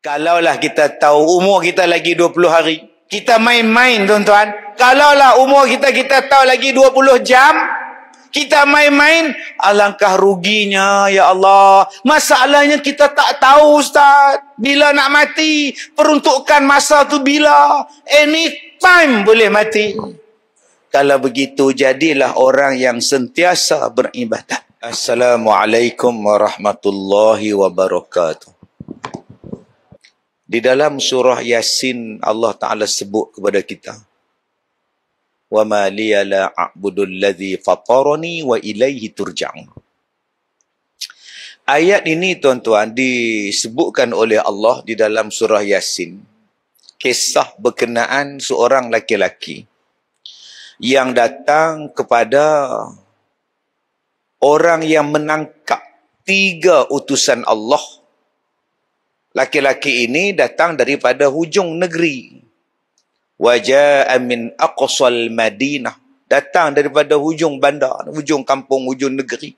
Kalaulah kita tahu umur kita lagi 20 hari. Kita main-main tuan-tuan. Kalaulah umur kita kita tahu lagi 20 jam. Kita main-main. Alangkah ruginya ya Allah. Masalahnya kita tak tahu ustaz. Bila nak mati. Peruntukkan masa tu bila. Anytime boleh mati. Kalau begitu jadilah orang yang sentiasa beribadah. Assalamualaikum warahmatullahi wabarakatuh. Di dalam surah Yasin Allah Taala sebut kepada kita. Wa ma liya la a'budu allazi fatarani wa ilaihi turja'un. Ayat ini tuan-tuan disebutkan oleh Allah di dalam surah Yasin. Kisah berkenaan seorang laki-laki yang datang kepada orang yang menangkap tiga utusan Allah laki-laki ini datang daripada hujung negeri wajah Amin aqsal madinah datang daripada hujung bandar hujung kampung hujung negeri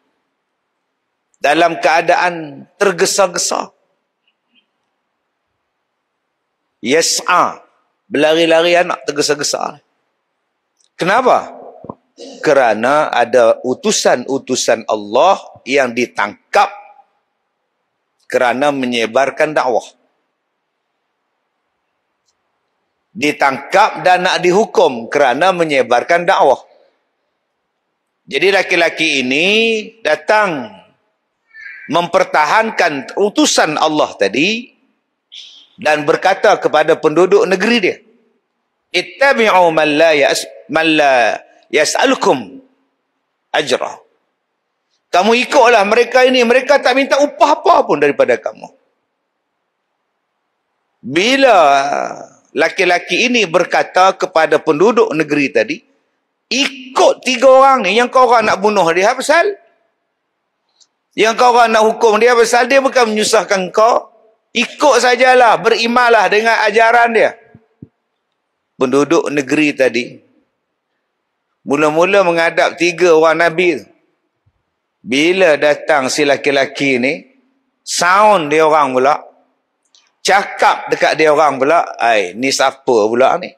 dalam keadaan tergesa-gesa yas'a berlari-lari anak tergesa-gesa kenapa kerana ada utusan-utusan Allah yang ditangkap kerana menyebarkan dakwah. Ditangkap dan nak dihukum kerana menyebarkan dakwah. Jadi laki-laki ini datang mempertahankan utusan Allah tadi dan berkata kepada penduduk negeri dia ittabi'u man la yas'alukum ajra kamu ikutlah mereka ini. Mereka tak minta upah apa pun daripada kamu. Bila laki-laki ini berkata kepada penduduk negeri tadi, ikut tiga orang ni yang kau orang nak bunuh dia pasal yang kau orang nak hukum dia pasal dia bukan menyusahkan kau ikut sajalah berimalah dengan ajaran dia penduduk negeri tadi mula-mula menghadap tiga orang nabi tu. Bila datang si laki-laki ni, sound dia orang pula. Cakap dekat dia orang pula, "Ai, ni siapa pula ni?"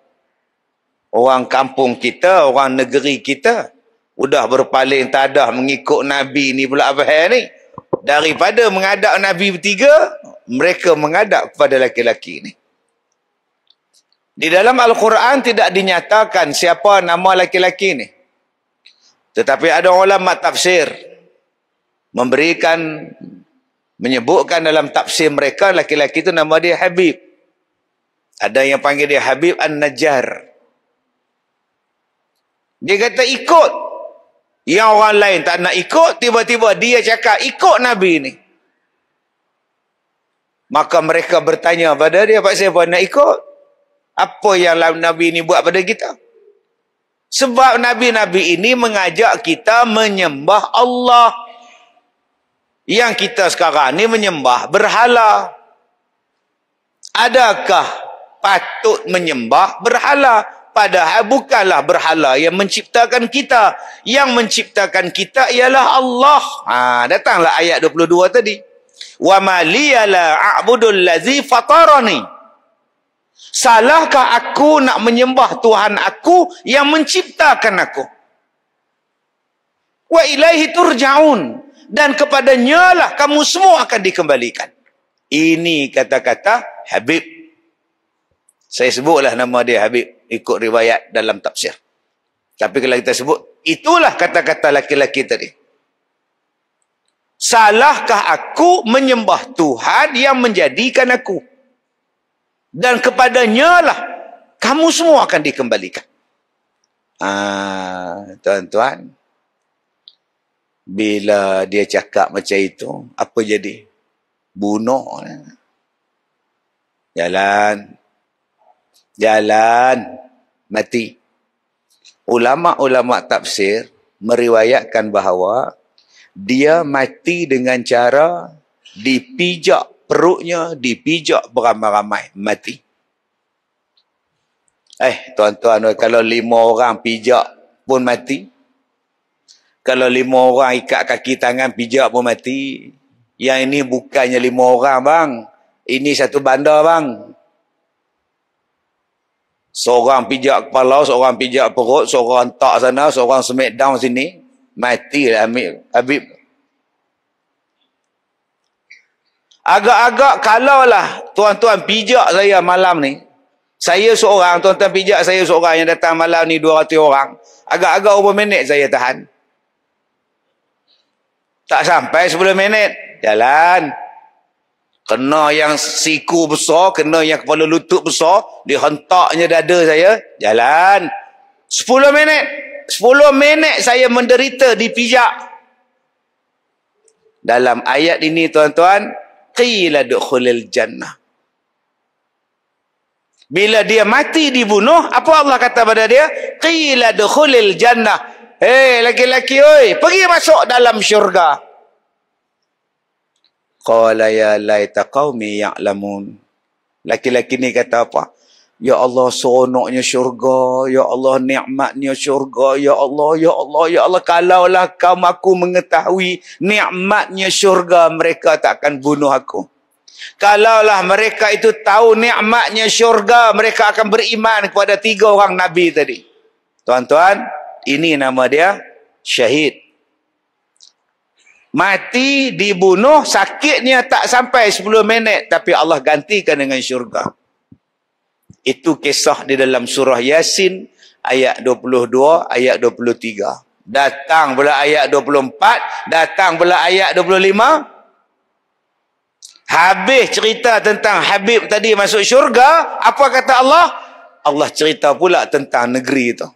Orang kampung kita, orang negeri kita, udah berpaling tadah mengikut nabi ni pula apa hal ni? Daripada mengadap nabi bertiga, mereka mengadap kepada laki-laki ni. Di dalam al-Quran tidak dinyatakan siapa nama laki-laki ni. Tetapi ada ulama tafsir memberikan menyebutkan dalam tafsir mereka laki-laki itu nama dia Habib. Ada yang panggil dia Habib An-Najjar. Dia kata ikut. Yang orang lain tak nak ikut, tiba-tiba dia cakap ikut Nabi ni. Maka mereka bertanya pada dia, Pak Sefa nak ikut? Apa yang Nabi ini buat pada kita? Sebab Nabi-Nabi ini mengajak kita menyembah Allah yang kita sekarang ni menyembah berhala. Adakah patut menyembah berhala? Padahal bukanlah berhala yang menciptakan kita. Yang menciptakan kita ialah Allah. Ha, datanglah ayat 22 tadi. Wa ma liya la a'budu allazi Salahkah aku nak menyembah Tuhan aku yang menciptakan aku? Wa ilaihi turja'un dan kepadanya lah kamu semua akan dikembalikan. Ini kata-kata Habib. Saya sebutlah nama dia Habib ikut riwayat dalam tafsir. Tapi kalau kita sebut, itulah kata-kata laki-laki tadi. Salahkah aku menyembah Tuhan yang menjadikan aku? Dan kepadanya lah kamu semua akan dikembalikan. Ah, tuan-tuan, bila dia cakap macam itu, apa jadi? Bunuh. Eh. Jalan. Jalan. Mati. Ulama-ulama tafsir meriwayatkan bahawa dia mati dengan cara dipijak perutnya, dipijak beramai-ramai. Mati. Eh, tuan-tuan, kalau lima orang pijak pun mati. Kalau lima orang ikat kaki tangan pijak pun mati. Yang ini bukannya lima orang bang. Ini satu bandar bang. Seorang pijak kepala, seorang pijak perut, seorang tak sana, seorang smack down sini. Mati lah Habib. Habib. Agak-agak kalau lah tuan-tuan pijak saya malam ni. Saya seorang, tuan-tuan pijak saya seorang yang datang malam ni 200 orang. Agak-agak berapa minit saya tahan. Tak sampai 10 minit. Jalan. Kena yang siku besar, kena yang kepala lutut besar, dihentaknya dada saya, jalan. 10 minit. 10 minit saya menderita dipijak. Dalam ayat ini tuan-tuan, qila dukhulil jannah. Bila dia mati dibunuh, apa Allah kata pada dia? Qila dukhulil jannah. Hei, eh, laki-laki, oi. Pergi masuk dalam syurga. Qala ya laita qawmi ya'lamun. Laki-laki ni kata apa? Ya Allah, seronoknya syurga. Ya Allah, ni'matnya syurga. Ya Allah, ya Allah, ya Allah. Kalaulah kau aku mengetahui ni'matnya syurga, mereka tak akan bunuh aku. Kalaulah mereka itu tahu ni'matnya syurga, mereka akan beriman kepada tiga orang Nabi tadi. Tuan-tuan, ini nama dia syahid mati dibunuh sakitnya tak sampai 10 minit tapi Allah gantikan dengan syurga itu kisah di dalam surah yasin ayat 22 ayat 23 datang pula ayat 24 datang pula ayat 25 habis cerita tentang habib tadi masuk syurga apa kata Allah Allah cerita pula tentang negeri itu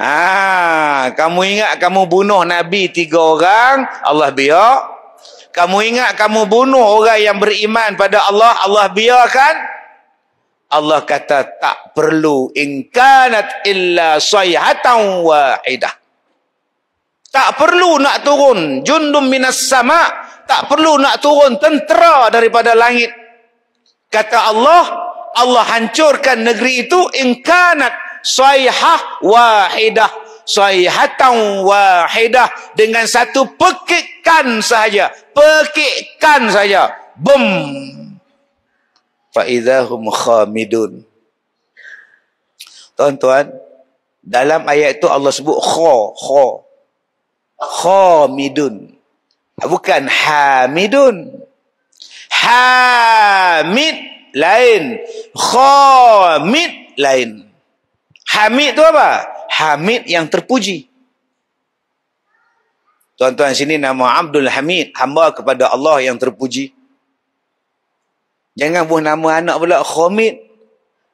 Ah, kamu ingat kamu bunuh Nabi tiga orang, Allah biar. Kamu ingat kamu bunuh orang yang beriman pada Allah, Allah biarkan. Allah kata tak perlu in kanat illa sayhatan wahidah. Tak perlu nak turun jundum minas sama, tak perlu nak turun tentera daripada langit. Kata Allah, Allah hancurkan negeri itu in sayhah wahidah sayhatan wahidah dengan satu pekikan sahaja pekikan sahaja bum Faizahum idahum khamidun tuan-tuan dalam ayat itu Allah sebut kha kha khamidun bukan hamidun hamid lain khamid lain Hamid tu apa? Hamid yang terpuji. Tuan-tuan sini nama Abdul Hamid. Hamba kepada Allah yang terpuji. Jangan buah nama anak pula Khomid.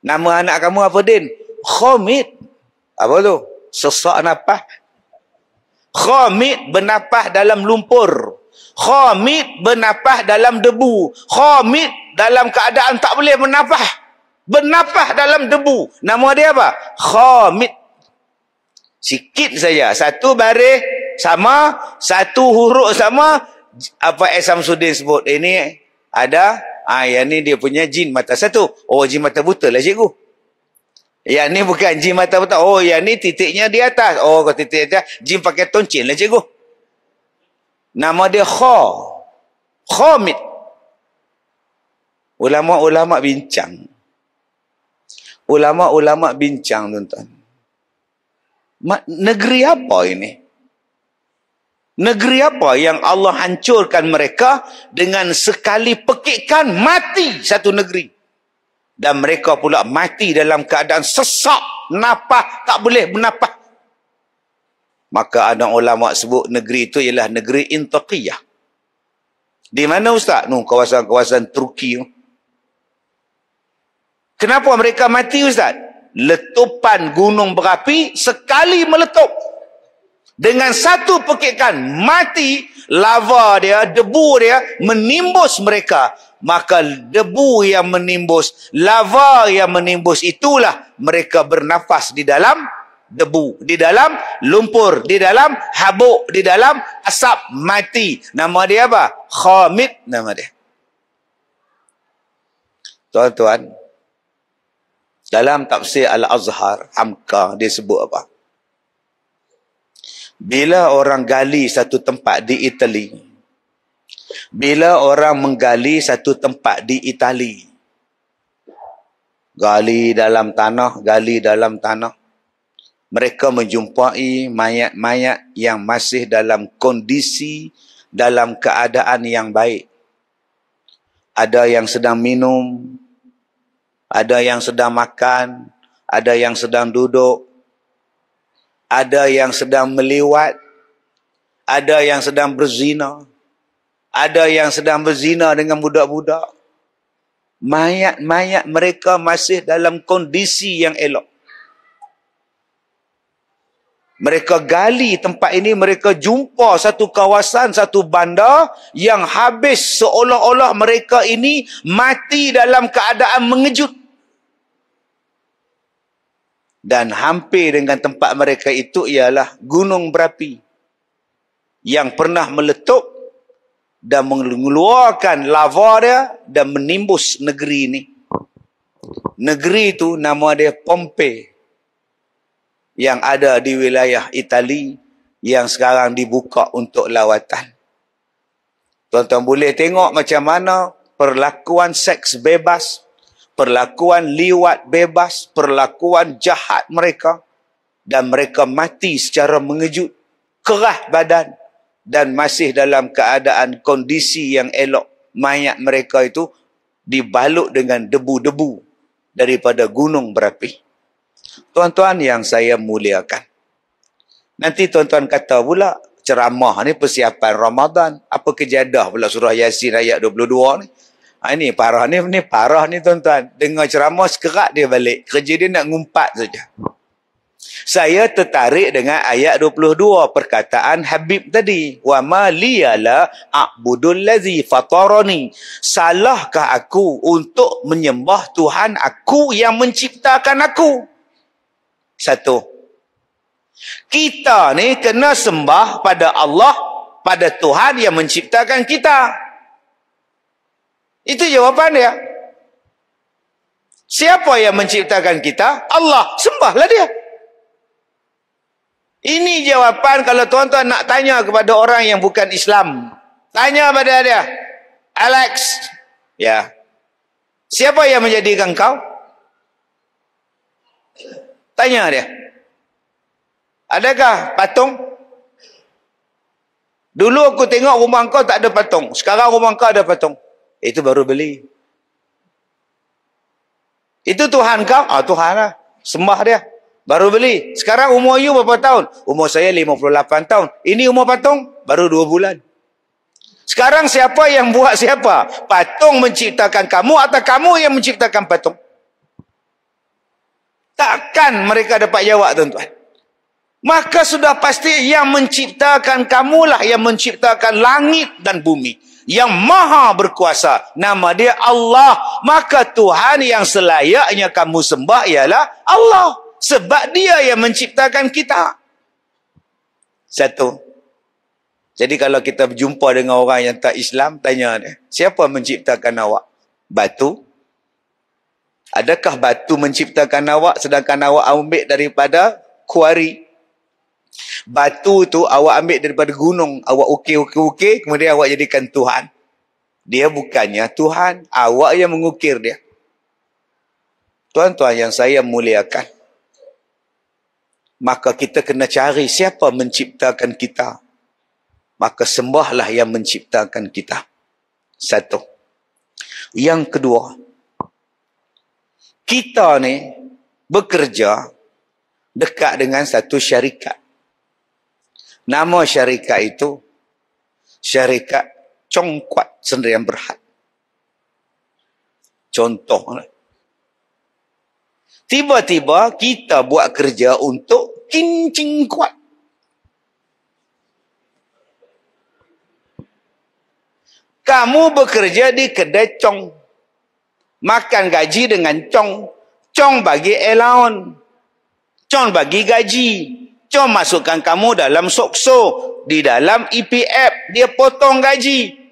Nama anak kamu apa Din? Khomid. Apa tu? Sesak nafas. Khomid bernafas dalam lumpur. Khomid bernafas dalam debu. Khomid dalam keadaan tak boleh bernafas bernafas dalam debu. Nama dia apa? Khamid. Sikit saja. Satu baris sama, satu huruf sama. Apa Esam Sudin sebut? Ini eh, ada, ah, yang ni dia punya jin mata satu. Oh, jin mata buta lah cikgu. Yang ni bukan jin mata buta. Oh, yang ni titiknya di atas. Oh, kalau titik di atas, jin pakai toncin lah cikgu. Nama dia Kha. Khamid. Ulama-ulama bincang ulama-ulama bincang tuan-tuan. Negeri apa ini? Negeri apa yang Allah hancurkan mereka dengan sekali pekikkan mati satu negeri. Dan mereka pula mati dalam keadaan sesak, napah, tak boleh bernapah. Maka ada ulama sebut negeri itu ialah negeri Intaqiyah. Di mana ustaz? Nuh, kawasan-kawasan Turki. Nuh. Kenapa mereka mati Ustaz? Letupan gunung berapi sekali meletup. Dengan satu pekikan mati lava dia, debu dia menimbus mereka. Maka debu yang menimbus, lava yang menimbus itulah mereka bernafas di dalam debu di dalam lumpur di dalam habuk di dalam asap mati nama dia apa khamid nama dia tuan-tuan dalam tafsir Al-Azhar, Hamka, dia sebut apa? Bila orang gali satu tempat di Itali, bila orang menggali satu tempat di Itali, gali dalam tanah, gali dalam tanah, mereka menjumpai mayat-mayat yang masih dalam kondisi, dalam keadaan yang baik. Ada yang sedang minum, ada yang sedang makan, ada yang sedang duduk, ada yang sedang meliwat, ada yang sedang berzina, ada yang sedang berzina dengan budak-budak. Mayat-mayat mereka masih dalam kondisi yang elok. Mereka gali tempat ini, mereka jumpa satu kawasan, satu bandar yang habis seolah-olah mereka ini mati dalam keadaan mengejut dan hampir dengan tempat mereka itu ialah gunung berapi yang pernah meletup dan mengeluarkan lava dia dan menimbus negeri ini. Negeri itu nama dia Pompei yang ada di wilayah Itali yang sekarang dibuka untuk lawatan. Tuan-tuan boleh tengok macam mana perlakuan seks bebas, perlakuan liwat bebas, perlakuan jahat mereka dan mereka mati secara mengejut, kerah badan dan masih dalam keadaan kondisi yang elok. Mayat mereka itu dibalut dengan debu-debu daripada gunung berapi. Tuan-tuan yang saya muliakan. Nanti tuan-tuan kata pula ceramah ni persiapan Ramadan. Apa kejadah pula surah Yasin ayat 22 ni? Ha, ini parah ni, ni parah ni tuan-tuan. Dengar ceramah sekerak dia balik. Kerja dia nak ngumpat saja. Saya tertarik dengan ayat 22 perkataan Habib tadi. Wa ma liyala a'budul ladzi fatarani. Salahkah aku untuk menyembah Tuhan aku yang menciptakan aku? Satu. Kita ni kena sembah pada Allah, pada Tuhan yang menciptakan Kita. Itu jawapan dia. Siapa yang menciptakan kita? Allah. Sembahlah dia. Ini jawapan kalau tuan-tuan nak tanya kepada orang yang bukan Islam. Tanya kepada dia. Alex. Ya. Siapa yang menjadikan kau? Tanya dia. Adakah patung? Dulu aku tengok rumah kau tak ada patung. Sekarang rumah kau ada patung. Itu baru beli. Itu Tuhan kau? Ah, Tuhan lah. Sembah dia. Baru beli. Sekarang umur you berapa tahun? Umur saya 58 tahun. Ini umur patung? Baru 2 bulan. Sekarang siapa yang buat siapa? Patung menciptakan kamu atau kamu yang menciptakan patung? Takkan mereka dapat jawab tuan-tuan. Maka sudah pasti yang menciptakan kamulah yang menciptakan langit dan bumi yang maha berkuasa nama dia Allah maka Tuhan yang selayaknya kamu sembah ialah Allah sebab dia yang menciptakan kita satu jadi kalau kita berjumpa dengan orang yang tak Islam tanya dia siapa menciptakan awak batu adakah batu menciptakan awak sedangkan awak ambil daripada kuari Batu tu awak ambil daripada gunung. Awak ukir ukir okey. Kemudian awak jadikan Tuhan. Dia bukannya Tuhan. Awak yang mengukir dia. Tuan-tuan yang saya muliakan. Maka kita kena cari siapa menciptakan kita. Maka sembahlah yang menciptakan kita. Satu. Yang kedua. Kita ni bekerja dekat dengan satu syarikat. Nama syarikat itu syarikat congkuat sendiri yang berhad. Contoh. Eh. Tiba-tiba kita buat kerja untuk kincing kuat. Kamu bekerja di kedai cong. Makan gaji dengan cong. Cong bagi elaun. Cong bagi gaji. Gaji. Jom masukkan kamu dalam sokso. Di dalam EPF. Dia potong gaji.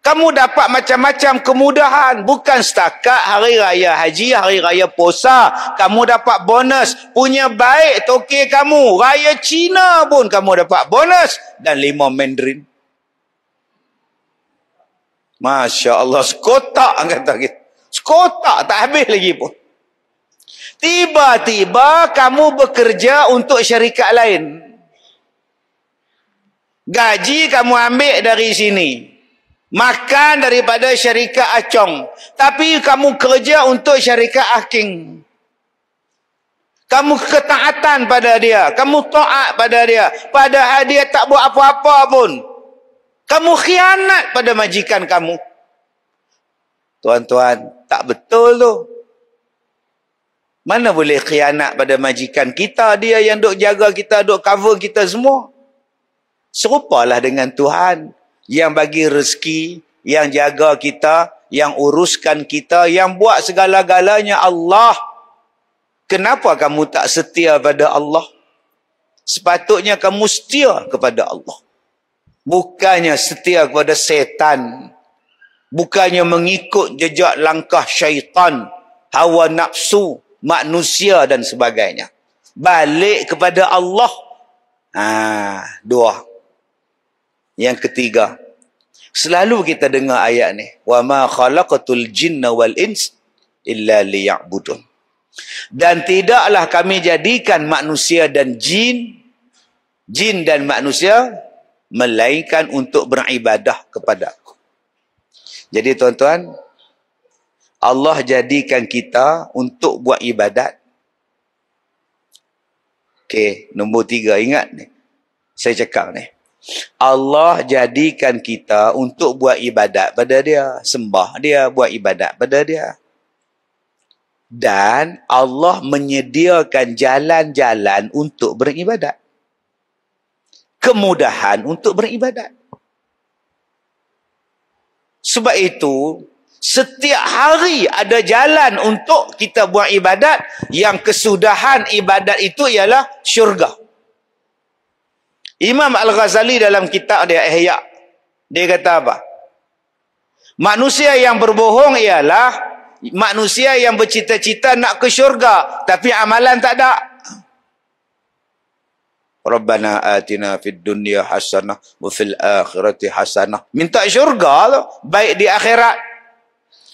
Kamu dapat macam-macam kemudahan. Bukan setakat hari raya haji, hari raya Posa, Kamu dapat bonus. Punya baik toke kamu. Raya Cina pun kamu dapat bonus. Dan lima mandarin. Masya Allah. Sekotak kata kita. Sekotak tak habis lagi pun. Tiba-tiba kamu bekerja untuk syarikat lain. Gaji kamu ambil dari sini. Makan daripada syarikat Acong. Tapi kamu kerja untuk syarikat Aking. Kamu ketaatan pada dia. Kamu to'at pada dia. Padahal dia tak buat apa-apa pun. Kamu khianat pada majikan kamu. Tuan-tuan, tak betul tu. Mana boleh khianat pada majikan kita. Dia yang duk jaga kita, duk cover kita semua. Serupalah dengan Tuhan. Yang bagi rezeki, yang jaga kita, yang uruskan kita, yang buat segala-galanya Allah. Kenapa kamu tak setia pada Allah? Sepatutnya kamu setia kepada Allah. Bukannya setia kepada setan. Bukannya mengikut jejak langkah syaitan. Hawa nafsu manusia dan sebagainya. Balik kepada Allah. Ha, dua. Yang ketiga. Selalu kita dengar ayat ni. Wa ma khalaqatul jinna wal ins illa liya'budun. Dan tidaklah kami jadikan manusia dan jin. Jin dan manusia. Melainkan untuk beribadah kepada aku. Jadi tuan-tuan, Allah jadikan kita untuk buat ibadat. Okey, nombor tiga. Ingat ni. Saya cakap ni. Allah jadikan kita untuk buat ibadat pada dia. Sembah dia, buat ibadat pada dia. Dan Allah menyediakan jalan-jalan untuk beribadat. Kemudahan untuk beribadat. Sebab itu, Setiap hari ada jalan untuk kita buat ibadat yang kesudahan ibadat itu ialah syurga. Imam Al-Ghazali dalam kitab dia Ihya dia kata apa? Manusia yang berbohong ialah manusia yang bercita-cita nak ke syurga tapi amalan tak ada. Rabbana atina fid dunya hasanah wa fil akhirati hasanah. Minta syurga baik di akhirat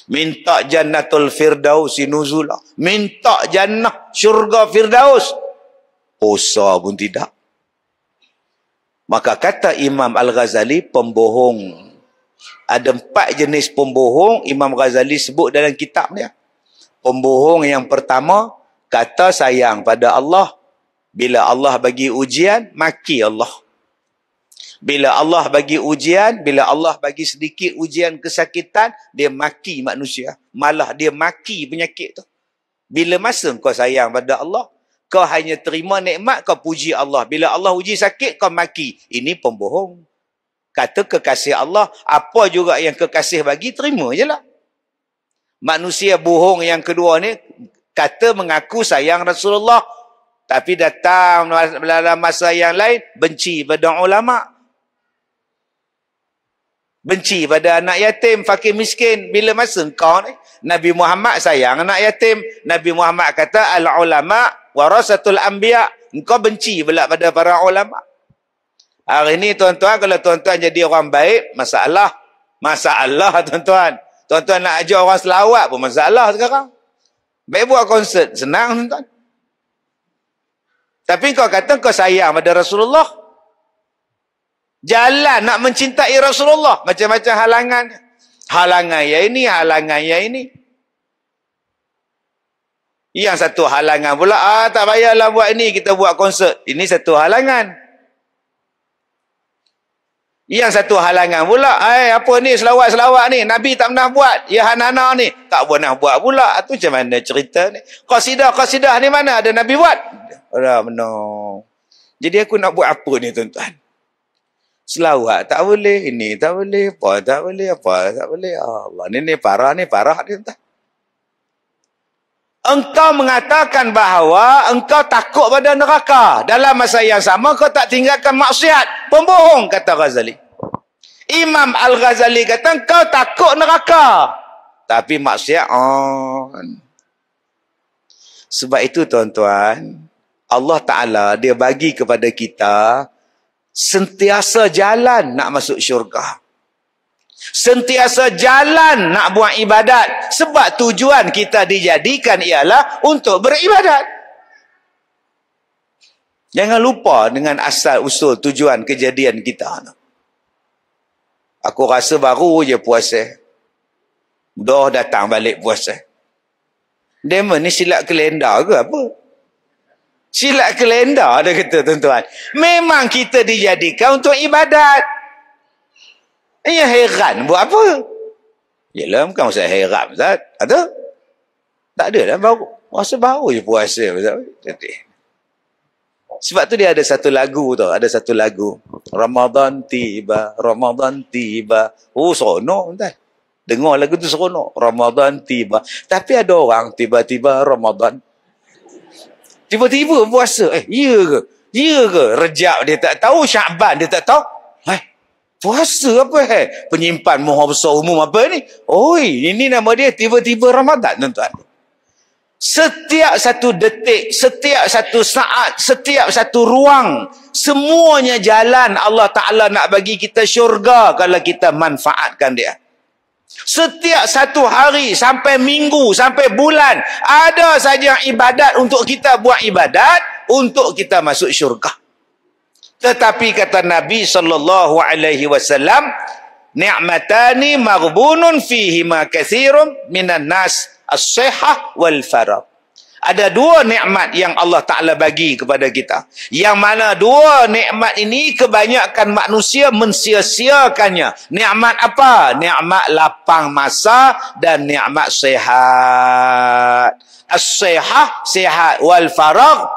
Minta jannatul firdausi nuzulah, Minta jannah syurga firdaus. Usa pun tidak. Maka kata Imam Al-Ghazali, pembohong. Ada empat jenis pembohong Imam Ghazali sebut dalam kitab dia. Pembohong yang pertama, kata sayang pada Allah. Bila Allah bagi ujian, maki Allah. Bila Allah bagi ujian, bila Allah bagi sedikit ujian kesakitan, dia maki manusia. Malah dia maki penyakit tu. Bila masa kau sayang pada Allah, kau hanya terima nikmat, kau puji Allah. Bila Allah uji sakit, kau maki. Ini pembohong. Kata kekasih Allah, apa juga yang kekasih bagi, terima je lah. Manusia bohong yang kedua ni, kata mengaku sayang Rasulullah. Tapi datang dalam masa yang lain, benci pada ulama' benci pada anak yatim, fakir miskin. Bila masa kau ni, Nabi Muhammad sayang anak yatim. Nabi Muhammad kata, Al-ulama warasatul anbiya. kau benci pula pada para ulama. Hari ni tuan-tuan, kalau tuan-tuan jadi orang baik, masalah. Masalah tuan-tuan. Tuan-tuan nak ajak orang selawat pun masalah sekarang. Baik buat konsert, senang tuan-tuan. Tapi kau kata kau sayang pada Rasulullah jalan nak mencintai Rasulullah macam-macam halangan halangan yang ini halangan yang ini yang satu halangan pula ah tak payahlah buat ini kita buat konsert ini satu halangan yang satu halangan pula eh apa ni selawat-selawat ni Nabi tak pernah buat ya Hanana ni tak pernah buat pula tu macam mana cerita ni qasidah-qasidah ni mana ada Nabi buat Alah, jadi aku nak buat apa ni tuan-tuan selawat tak boleh ini tak boleh apa tak boleh apa tak boleh Allah ni ni parah ni parah dia entah engkau mengatakan bahawa engkau takut pada neraka dalam masa yang sama kau tak tinggalkan maksiat pembohong kata Ghazali Imam Al-Ghazali kata engkau takut neraka tapi maksiat on sebab itu tuan-tuan Allah Ta'ala dia bagi kepada kita sentiasa jalan nak masuk syurga. Sentiasa jalan nak buat ibadat. Sebab tujuan kita dijadikan ialah untuk beribadat. Jangan lupa dengan asal usul tujuan kejadian kita. Aku rasa baru je puasa. Dah datang balik puasa. Demon ni silap kelendar ke apa? silat kelendar ada kata tuan-tuan memang kita dijadikan untuk ibadat ya heran buat apa yalah bukan usah heran Ustaz ada tak ada lah baru masa baru je puasa Ustaz sebab tu dia ada satu lagu tau ada satu lagu Ramadan tiba Ramadan tiba oh seronok Ustaz dengar lagu tu seronok Ramadan tiba tapi ada orang tiba-tiba Ramadan Tiba-tiba puasa. Eh, iya ke? Iya ke? Rejab dia tak tahu. Syakban dia tak tahu. Eh, puasa apa eh? Penyimpan muha besar umum apa ni? Oi, ini nama dia tiba-tiba Ramadan tuan-tuan. Setiap satu detik, setiap satu saat, setiap satu ruang, semuanya jalan Allah Ta'ala nak bagi kita syurga kalau kita manfaatkan dia. Setiap satu hari sampai minggu sampai bulan ada saja ibadat untuk kita buat ibadat untuk kita masuk syurga. Tetapi kata Nabi sallallahu alaihi wasallam ni'matani maghbunun fihi ma katsirun minan nas as-sihah wal farah ada dua nikmat yang Allah Taala bagi kepada kita. Yang mana dua nikmat ini kebanyakan manusia mensia-siakannya. Nikmat apa? Nikmat lapang masa dan nikmat sehat. As-sihah sihat wal faragh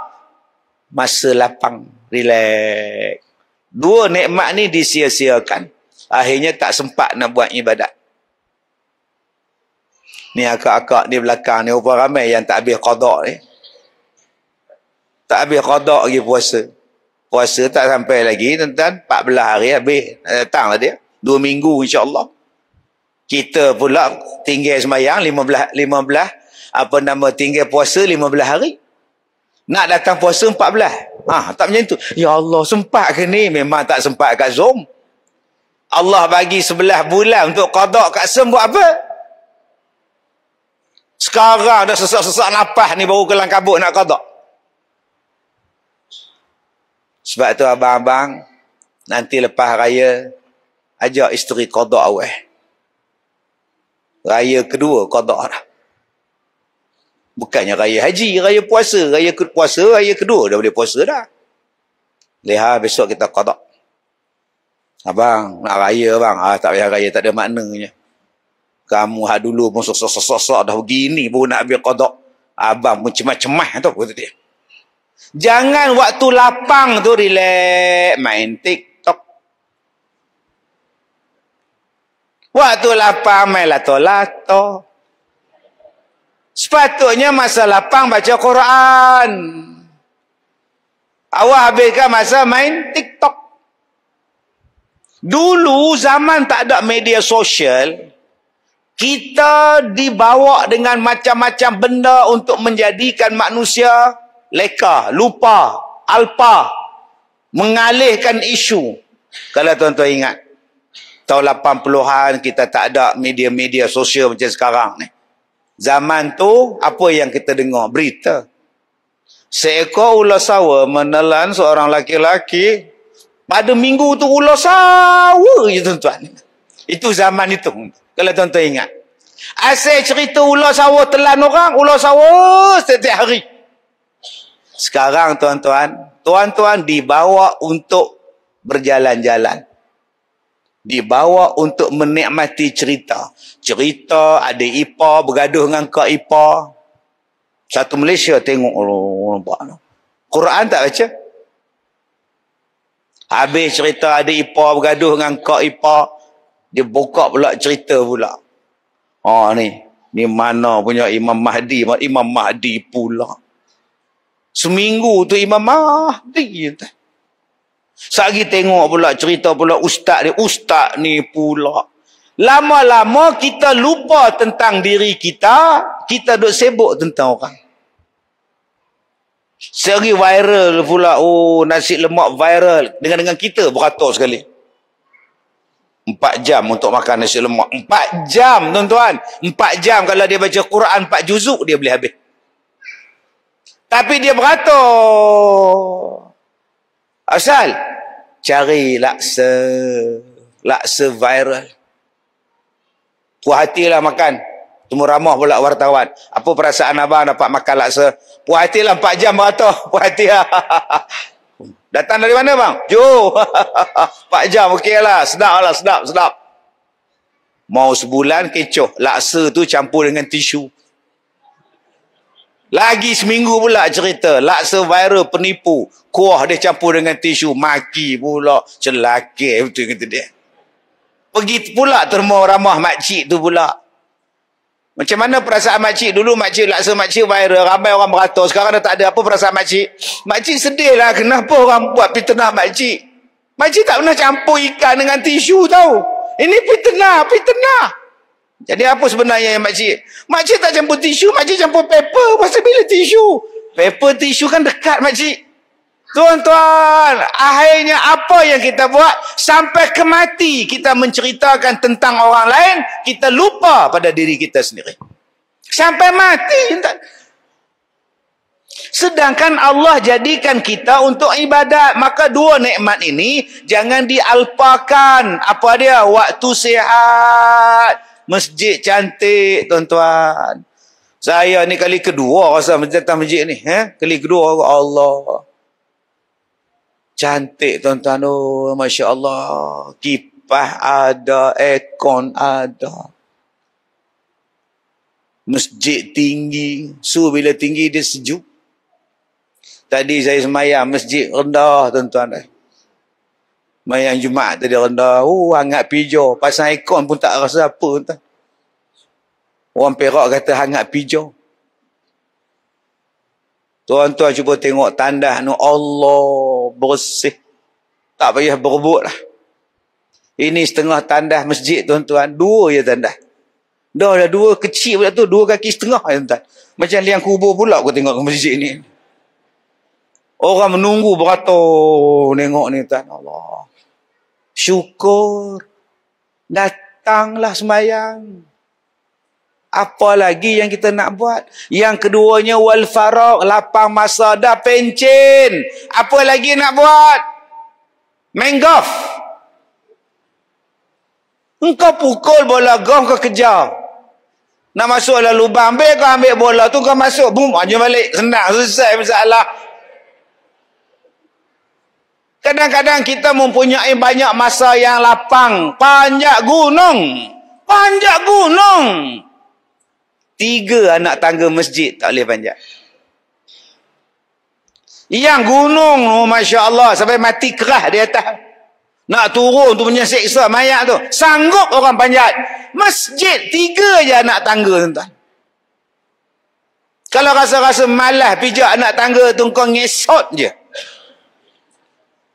masa lapang, relax. Dua nikmat ni disia-siakan. Akhirnya tak sempat nak buat ibadat. Ni akak-akak ni belakang ni orang ramai yang tak habis kodok ni. Tak habis kodok lagi puasa. Puasa tak sampai lagi tuan-tuan. 14 hari habis. Datanglah dia. Dua minggu insyaAllah. Kita pula tinggal semayang 15, 15. Apa nama tinggal puasa 15 hari. Nak datang puasa 14. Ah ha, tak macam tu. Ya Allah sempat ke ni? Memang tak sempat kat Zoom. Allah bagi sebelah bulan untuk kodok kat Zoom buat apa? Sekarang ada sesak-sesak nafas ni baru kelang kabut nak kodok. Sebab tu abang-abang, nanti lepas raya, ajak isteri kodok awal. Raya kedua kodok lah. Bukannya raya haji, raya puasa. Raya ke- puasa, raya kedua dah boleh puasa dah. Lihat lah, besok kita kodok. Abang, nak raya abang. Ah, tak payah raya, tak ada maknanya kamu ha dulu pun sosok-sosok dah begini baru nak ambil kodok abang pun cemas-cemas tu kata dia jangan waktu lapang tu relax main tiktok waktu lapang main lato-lato sepatutnya masa lapang baca Quran awak habiskan masa main tiktok dulu zaman tak ada media sosial kita dibawa dengan macam-macam benda untuk menjadikan manusia leka, lupa, alpa, mengalihkan isu. Kalau tuan-tuan ingat, tahun 80-an kita tak ada media-media sosial macam sekarang ni. Zaman tu, apa yang kita dengar? Berita. Seekor ular sawa menelan seorang laki-laki. Pada minggu tu ular sawa je tuan-tuan. Itu zaman itu. Kalau tuan-tuan ingat. Asal cerita ular sawah telan orang, ular sawah setiap hari. Sekarang tuan-tuan, tuan-tuan dibawa untuk berjalan-jalan. Dibawa untuk menikmati cerita. Cerita ada ipa bergaduh dengan kak ipa. Satu Malaysia tengok oh, oh, nampak. Quran tak baca? Habis cerita ada ipa bergaduh dengan kak ipa dia buka pula cerita pula. Oh ni, ni mana punya Imam Mahdi, Imam Mahdi pula. Seminggu tu Imam Mahdi tu. Sehari tengok pula cerita pula ustaz dia, ustaz ni pula. Lama-lama kita lupa tentang diri kita, kita duk sibuk tentang orang. Sehari viral pula, oh nasi lemak viral dengan dengan kita beratur sekali. Empat jam untuk makan nasi lemak. Empat jam, tuan-tuan. Empat jam kalau dia baca Quran, empat juzuk dia boleh habis. Tapi dia beratur. Asal? Cari laksa. Laksa viral. Puas hatilah makan. Temu ramah pula wartawan. Apa perasaan abang dapat makan laksa? Puas hatilah empat jam beratur. Puas hatilah. Datang dari mana bang? Jo. Pak jam okeylah. Sedap lah, sedap, sedap. Mau sebulan kecoh. Laksa tu campur dengan tisu. Lagi seminggu pula cerita. Laksa viral penipu. Kuah dia campur dengan tisu. Maki pula. Celaka betul kata dia. Pergi pula termo ramah makcik tu pula. Macam mana perasaan makcik? Dulu makcik laksa makcik viral. Ramai orang beratur. Sekarang dah tak ada apa perasaan makcik. Makcik sedih lah. Kenapa orang buat pitenah makcik? Makcik tak pernah campur ikan dengan tisu tau. Ini pitenah, pitenah. Jadi apa sebenarnya yang makcik? Makcik tak campur tisu, makcik campur paper. Masa bila tisu? Paper tisu kan dekat makcik. Tuan-tuan, akhirnya apa yang kita buat? Sampai ke mati kita menceritakan tentang orang lain, kita lupa pada diri kita sendiri. Sampai mati. Sedangkan Allah jadikan kita untuk ibadat. Maka dua nikmat ini jangan dialpakan. Apa dia? Waktu sihat. Masjid cantik, tuan-tuan. Saya ni kali kedua rasa masjid ni. Eh? Kali kedua, Allah. Cantik tuan-tuan. Oh, Masya Allah. Kipah ada. Ekon ada. Masjid tinggi. So, bila tinggi dia sejuk. Tadi saya semayang masjid rendah tuan-tuan. Semayang Jumat tadi rendah. Oh, hangat pijau. Pasang ekon pun tak rasa apa tuan-tuan. Orang perak kata hangat pijau. Tuan-tuan cuba tengok tanda anu Allah bersih. Tak payah berebut lah. Ini setengah tandas masjid tuan-tuan. Dua je tandas. Dah ada dua kecil pula tu. Dua kaki setengah je tuan-tuan. Macam liang kubur pula aku tengok ke masjid ni. Orang menunggu beratur tengok ni tuan Allah. Syukur. Datanglah semayang apa lagi yang kita nak buat? Yang keduanya wal farak lapang masa dah pencen. Apa lagi nak buat? Main golf. Engkau pukul bola golf ke kejar. Nak masuk dalam lubang ambil kau ambil bola tu kau masuk Bum aja balik senang selesai masalah. Kadang-kadang kita mempunyai banyak masa yang lapang, panjat gunung. Panjat gunung tiga anak tangga masjid tak boleh panjat. Yang gunung tu, oh, Masya Allah, sampai mati kerah di atas. Nak turun tu punya seksa mayat tu. Sanggup orang panjat. Masjid tiga je anak tangga tuan-tuan. Kalau rasa-rasa malas pijak anak tangga tu, kau ngesot je.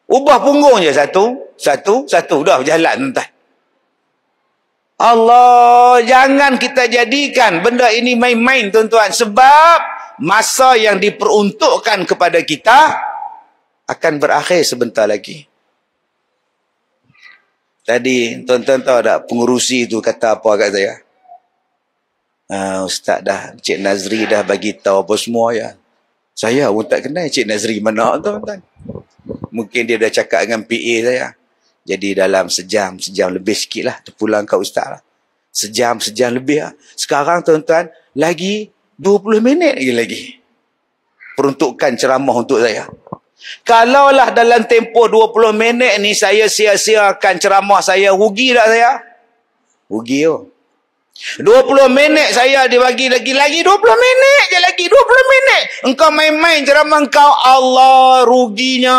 Ubah punggung je satu, satu, satu. Dah berjalan tuan-tuan. Allah jangan kita jadikan benda ini main-main tuan-tuan sebab masa yang diperuntukkan kepada kita akan berakhir sebentar lagi. Tadi tuan-tuan tahu tak pengurusi itu kata apa kat saya? Uh, Ustaz dah, Cik Nazri dah bagi tahu apa semua ya. Saya pun tak kenal Cik Nazri mana tuan-tuan. Mungkin dia dah cakap dengan PA saya. Jadi dalam sejam, sejam lebih sikit lah. Terpulang kau ustaz lah. Sejam, sejam lebih lah. Sekarang tuan-tuan, lagi 20 minit lagi lagi. Peruntukkan ceramah untuk saya. Kalaulah dalam tempoh 20 minit ni saya sia-siakan ceramah saya, rugi tak saya? Rugi yo. Oh. 20 minit saya dibagi lagi lagi 20 minit je lagi 20 minit. Engkau main-main ceramah kau Allah ruginya.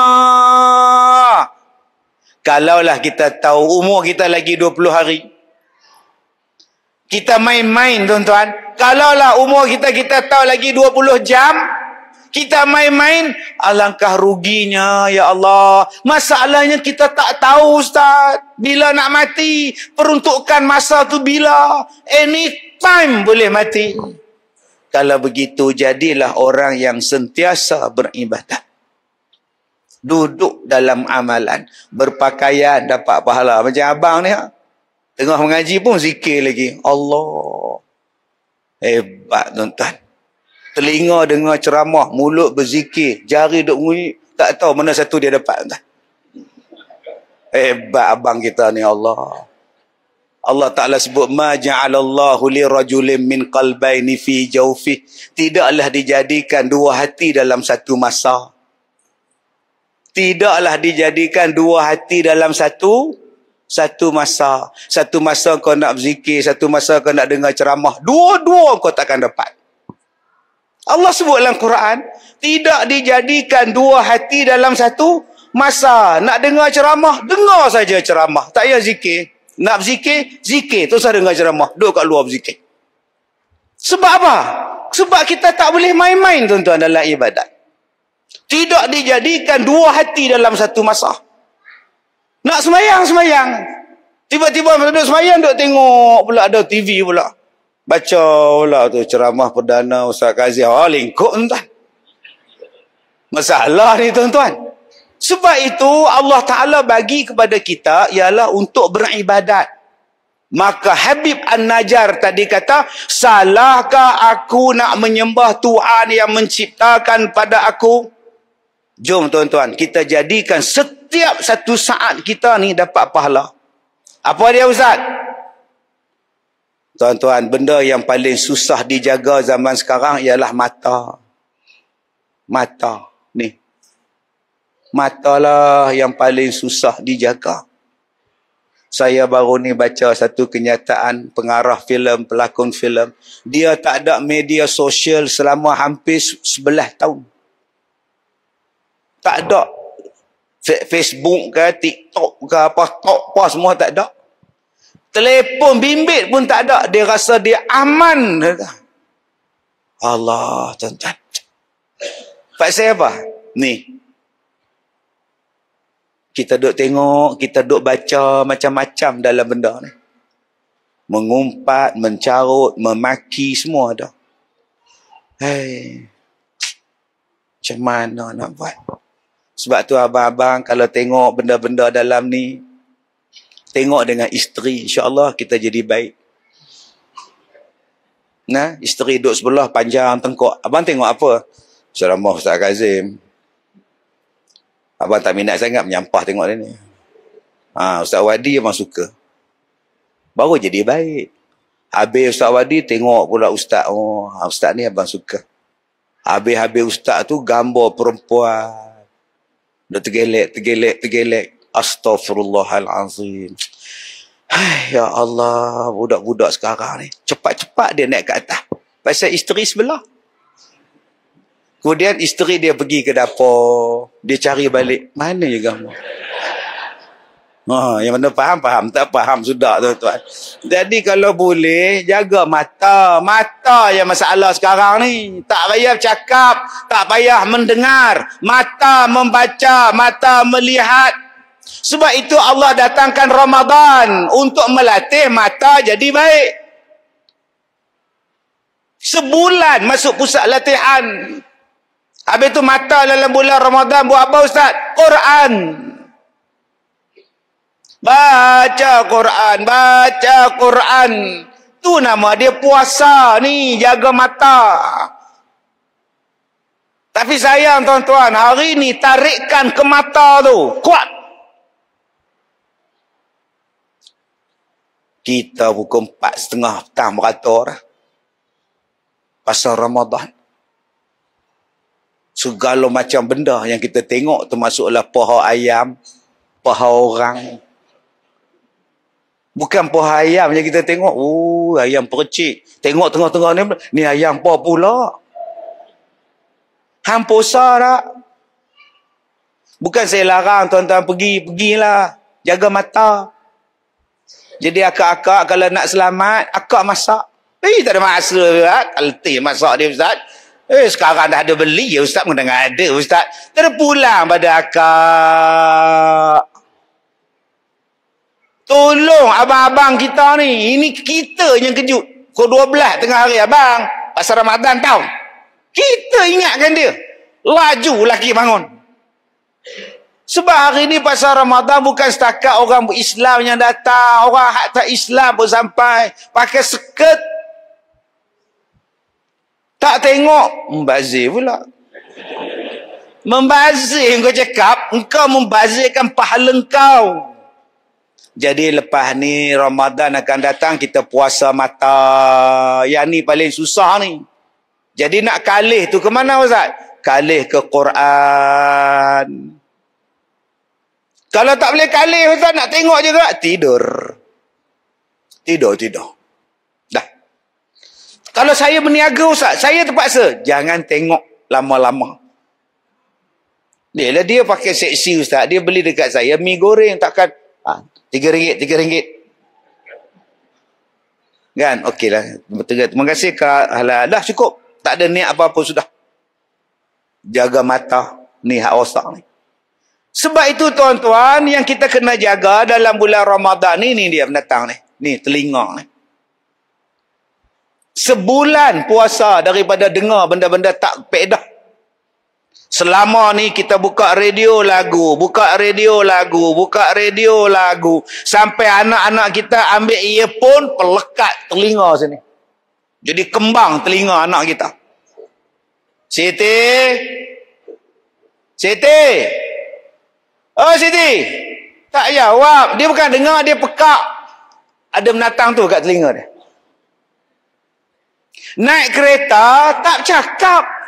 Kalaulah kita tahu umur kita lagi 20 hari. Kita main-main tuan-tuan. Kalaulah umur kita kita tahu lagi 20 jam. Kita main-main. Alangkah ruginya ya Allah. Masalahnya kita tak tahu ustaz. Bila nak mati. Peruntukkan masa tu bila. Anytime boleh mati. Kalau begitu jadilah orang yang sentiasa beribadat duduk dalam amalan berpakaian dapat pahala macam abang ni ha? tengah mengaji pun zikir lagi Allah hebat tuan-tuan telinga dengar ceramah mulut berzikir jari duduk bunyi tak tahu mana satu dia dapat tuan hebat abang kita ni Allah Allah Ta'ala sebut ma ja'alallahu li rajulim min qalbaini fi jawfi tidaklah dijadikan dua hati dalam satu masa tidaklah dijadikan dua hati dalam satu satu masa satu masa kau nak berzikir satu masa kau nak dengar ceramah dua-dua kau takkan dapat Allah sebut dalam Quran tidak dijadikan dua hati dalam satu masa nak dengar ceramah dengar saja ceramah tak payah zikir nak zikir zikir terus dengar ceramah duduk kat luar berzikir sebab apa sebab kita tak boleh main-main tuan-tuan dalam ibadat tidak dijadikan dua hati dalam satu masa. Nak semayang, semayang. Tiba-tiba duduk semayang, duduk tengok pula ada TV pula. Baca pula tu ceramah perdana Ustaz Kazir. Oh, ah, lingkup tuan. Masalah ni tuan-tuan. Sebab itu Allah Ta'ala bagi kepada kita ialah untuk beribadat. Maka Habib An-Najjar tadi kata, Salahkah aku nak menyembah Tuhan yang menciptakan pada aku? Jom tuan-tuan, kita jadikan setiap satu saat kita ni dapat pahala. Apa dia Ustaz? Tuan-tuan, benda yang paling susah dijaga zaman sekarang ialah mata. Mata. Ni. lah yang paling susah dijaga. Saya baru ni baca satu kenyataan pengarah filem, pelakon filem. Dia tak ada media sosial selama hampir 11 tahun tak ada Facebook ke TikTok ke apa kok apa semua tak ada Telepon, bimbit pun tak ada dia rasa dia aman Allah tuan-tuan Pak saya apa? Ni. Kita duk tengok, kita duk baca macam-macam dalam benda ni. Mengumpat, mencarut, memaki semua ada. Hei. Macam mana nak buat? Sebab tu abang-abang kalau tengok benda-benda dalam ni, tengok dengan isteri, insyaAllah kita jadi baik. Nah, isteri duduk sebelah panjang tengkok. Abang tengok apa? Assalamualaikum. Ustaz Kazim. Abang tak minat sangat menyampah tengok dia ni. Ha, Ustaz Wadi memang suka. Baru jadi baik. Habis Ustaz Wadi tengok pula Ustaz. Oh, Ustaz ni abang suka. Habis-habis Ustaz tu gambar perempuan. Dah tergelek, tergelek, tergelek. Astaghfirullahalazim. Hai, ya Allah, budak-budak sekarang ni. Cepat-cepat dia naik ke atas. Pasal isteri sebelah. Kemudian isteri dia pergi ke dapur. Dia cari balik. Mana je kamu? Oh, yang mana faham, faham. Tak faham, sudah tuan-tuan. Jadi kalau boleh, jaga mata. Mata yang masalah sekarang ni. Tak payah cakap, tak payah mendengar. Mata membaca, mata melihat. Sebab itu Allah datangkan Ramadan untuk melatih mata jadi baik. Sebulan masuk pusat latihan. Habis tu mata dalam bulan Ramadan buat apa Ustaz? Quran. Baca Quran, baca Quran. Tu nama dia puasa ni, jaga mata. Tapi sayang tuan-tuan, hari ni tarikkan ke mata tu. Kuat. Kita pukul empat setengah petang merata orang. Pasal Ramadan. Segala macam benda yang kita tengok termasuklah paha ayam, paha orang, Bukan poh ayam yang kita tengok. Oh, ayam percik. Tengok tengah-tengah ni, ni ayam poh pula. Hampusa tak? Bukan saya larang tuan-tuan pergi, pergilah. Jaga mata. Jadi akak-akak kalau nak selamat, akak masak. Eh, tak ada masa ke kan? masak dia Ustaz. Eh, sekarang dah ada beli ya Ustaz. Mungkin dah ada Ustaz. Terpulang pada akak. Tolong abang-abang kita ni. Ini kita yang kejut. dua belah tengah hari abang. Pasal Ramadan tau. Kita ingatkan dia. Laju laki bangun. Sebab hari ni pasal Ramadan bukan setakat orang Islam yang datang. Orang hak tak Islam pun sampai. Pakai seket. Tak tengok. Membazir pula. Membazir kau cakap. Engkau membazirkan pahala kau. Jadi lepas ni Ramadan akan datang kita puasa mata. Yang ni paling susah ni. Jadi nak kalih tu ke mana Ustaz? Kalih ke Quran. Kalau tak boleh kalih Ustaz nak tengok juga tidur. Tidur, tidur. Dah. Kalau saya berniaga Ustaz, saya terpaksa. Jangan tengok lama-lama. Dia, lah, dia pakai seksi Ustaz. Dia beli dekat saya mi goreng. Takkan Ha, tiga ringgit, tiga ringgit. Kan? okeylah. Terima kasih Kak. Alah, dah cukup. Tak ada niat apa-apa sudah. Jaga mata. Ni hak osak ni. Sebab itu tuan-tuan yang kita kena jaga dalam bulan Ramadan ni, ni dia datang ni. Ni telinga ni. Sebulan puasa daripada dengar benda-benda tak pedah. Selama ni kita buka radio lagu, buka radio lagu, buka radio lagu. Sampai anak-anak kita ambil earphone, pelekat telinga sini. Jadi kembang telinga anak kita. Siti. Siti. Oh Siti. Tak jawab. Dia bukan dengar, dia pekak. Ada menatang tu kat telinga dia. Naik kereta, tak cakap.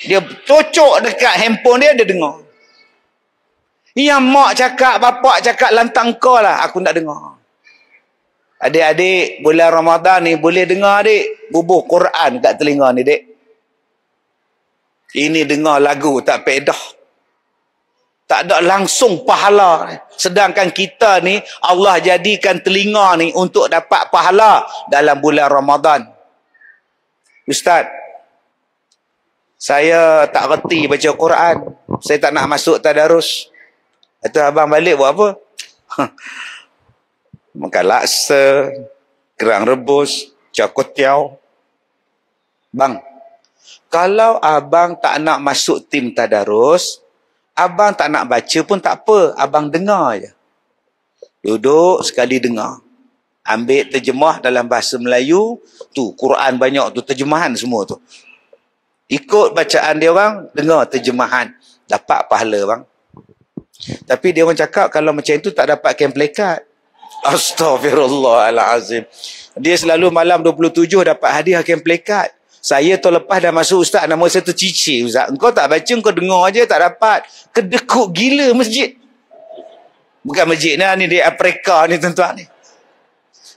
Dia cocok dekat handphone dia, dia dengar. Yang mak cakap, bapak cakap, lantang kau lah. Aku tak dengar. Adik-adik, bulan Ramadan ni boleh dengar, adik. Bubuh Quran kat telinga ni, adik. Ini dengar lagu tak pedah. Tak ada langsung pahala. Sedangkan kita ni, Allah jadikan telinga ni untuk dapat pahala dalam bulan Ramadan. Ustaz, saya tak reti baca Quran. Saya tak nak masuk tadarus. Itu abang balik buat apa? Makan laksa, kerang rebus, cakut tiaw. Bang, kalau abang tak nak masuk tim tadarus, abang tak nak baca pun tak apa. Abang dengar je. Duduk sekali dengar. Ambil terjemah dalam bahasa Melayu. Tu, Quran banyak tu, terjemahan semua tu. Ikut bacaan dia orang, dengar terjemahan. Dapat pahala bang. Tapi dia orang cakap kalau macam itu tak dapat kem plekat. Astaghfirullahalazim. Dia selalu malam 27 dapat hadiah kem plekat. Saya tu lepas dah masuk ustaz, nama saya tu Cici ustaz. Engkau tak baca, engkau dengar aja tak dapat. Kedekuk gila masjid. Bukan masjid ni, ni di Afrika ni tuan-tuan ni.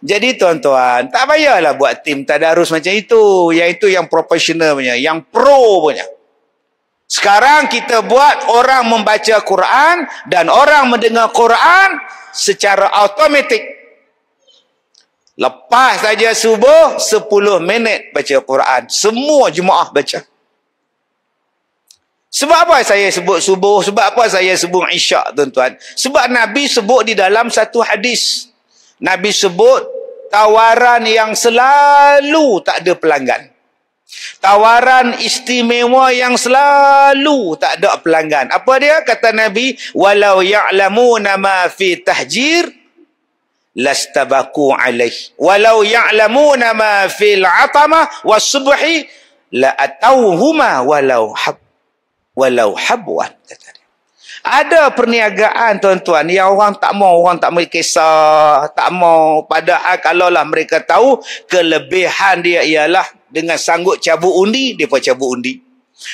Jadi tuan-tuan, tak payahlah buat tim tadarus macam itu. Yang itu yang profesional punya, yang pro punya. Sekarang kita buat orang membaca Quran dan orang mendengar Quran secara automatik. Lepas saja subuh, 10 minit baca Quran. Semua jemaah baca. Sebab apa saya sebut subuh? Sebab apa saya sebut isyak, tuan-tuan? Sebab Nabi sebut di dalam satu hadis. Hadis. Nabi sebut tawaran yang selalu tak ada pelanggan. Tawaran istimewa yang selalu tak ada pelanggan. Apa dia? Kata Nabi, walau ya'lamu nama fi tahjir, lastabaku alaih. Walau ya'lamu nama fi al-atama wa subuhi, la'atauhuma walau hab walau habwan kata dia. Ada perniagaan tuan-tuan yang orang tak mau, orang tak mau kisah, tak mau. pada kalau lah mereka tahu kelebihan dia ialah dengan sanggup cabut undi, dia pun cabut undi.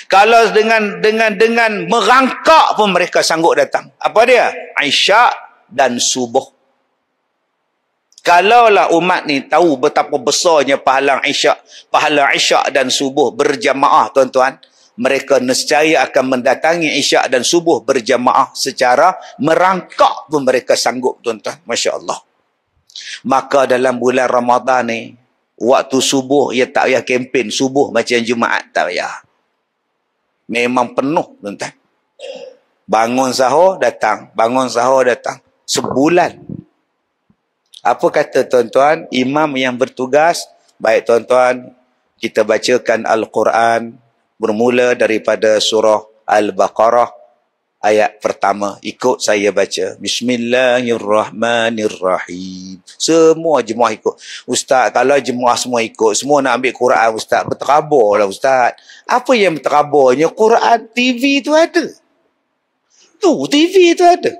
Kalau dengan dengan dengan merangkak pun mereka sanggup datang. Apa dia? Aisyah dan subuh. Kalaulah umat ni tahu betapa besarnya pahala Aisyah, pahala Aisyah dan subuh berjamaah tuan-tuan, mereka nescaya akan mendatangi isyak dan subuh berjamaah secara merangkak pun mereka sanggup tuan-tuan Masya Allah maka dalam bulan Ramadhan ni waktu subuh ya tak payah kempen subuh macam Jumaat tak payah memang penuh tuan-tuan bangun sahur datang bangun sahur datang sebulan apa kata tuan-tuan imam yang bertugas baik tuan-tuan kita bacakan Al-Quran bermula daripada surah Al-Baqarah ayat pertama ikut saya baca bismillahirrahmanirrahim semua jemaah ikut ustaz kalau jemaah semua ikut semua nak ambil Quran ustaz berterabur lah ustaz apa yang berteraburnya Quran TV tu ada tu TV tu ada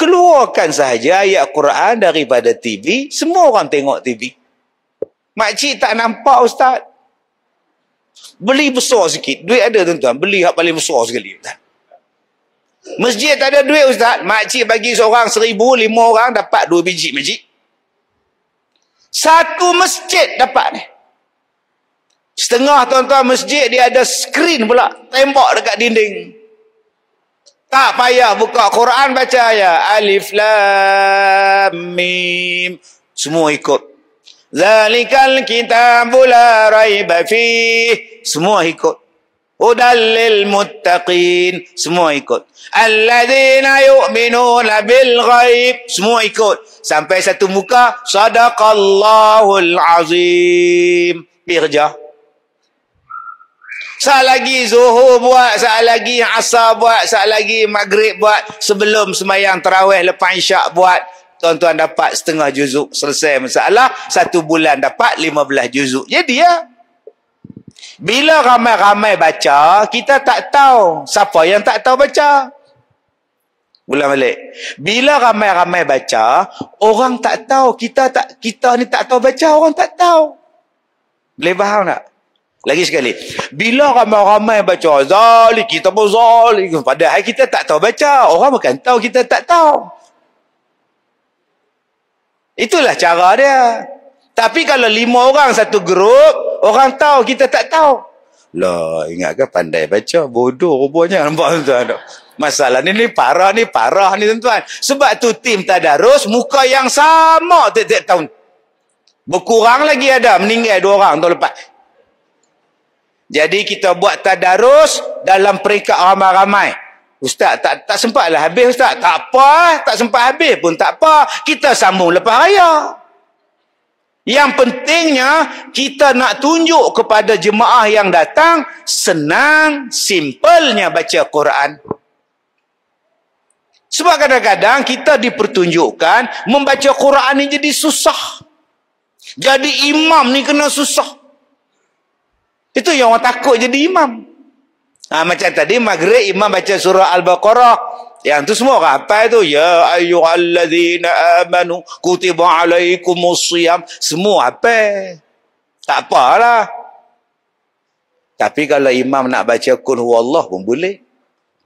keluarkan sahaja ayat Quran daripada TV semua orang tengok TV makcik tak nampak ustaz Beli besar sikit. Duit ada tuan-tuan. Beli hak paling besar sekali. Masjid tak ada duit ustaz. Makcik bagi seorang seribu, lima orang dapat dua biji masjid. Satu masjid dapat ni. Setengah tuan-tuan masjid dia ada skrin pula. Tembok dekat dinding. Tak payah buka Quran baca ayat. Alif, Lam, Mim. Semua ikut. Zalikal kitabu la raiba fi Semua ikut. Udallil muttaqin. Semua ikut. Alladzina yu'minuna bil ghaib. Semua ikut. Sampai satu muka. Al azim. Birja. Sat lagi zuhur buat, sat lagi asar buat, sat lagi maghrib buat, sebelum semayang terawih lepas isyak buat, tuan-tuan dapat setengah juzuk selesai masalah satu bulan dapat lima belah juzuk jadi ya bila ramai-ramai baca kita tak tahu siapa yang tak tahu baca ulang balik bila ramai-ramai baca orang tak tahu kita tak kita ni tak tahu baca orang tak tahu boleh faham tak lagi sekali bila ramai-ramai baca zalik kita pun zalik padahal kita tak tahu baca orang bukan tahu kita tak tahu Itulah cara dia. Tapi kalau lima orang satu grup, orang tahu, kita tak tahu. Lah, ingat ke pandai baca? Bodoh rupanya. Nampak tuan-tuan. Masalah ni, ni parah ni, parah ni tuan-tuan. Sebab tu tim Tadarus, muka yang sama tiap-tiap tahun. Berkurang lagi ada, meninggal dua orang tahun lepas. Jadi kita buat Tadarus dalam peringkat ramai-ramai. Ustaz tak tak sempatlah habis ustaz. Tak apa, tak sempat habis pun tak apa. Kita sambung lepas raya. Yang pentingnya kita nak tunjuk kepada jemaah yang datang senang simpelnya baca Quran. Sebab kadang-kadang kita dipertunjukkan membaca Quran ni jadi susah. Jadi imam ni kena susah. Itu yang orang takut jadi imam. Ha, macam tadi maghrib imam baca surah Al-Baqarah. Yang tu semua orang apa itu? Ya ayyuhalladzina amanu kutiba alaikumus siyam. Semua apa? Tak apalah. Tapi kalau imam nak baca kun huwallah pun boleh.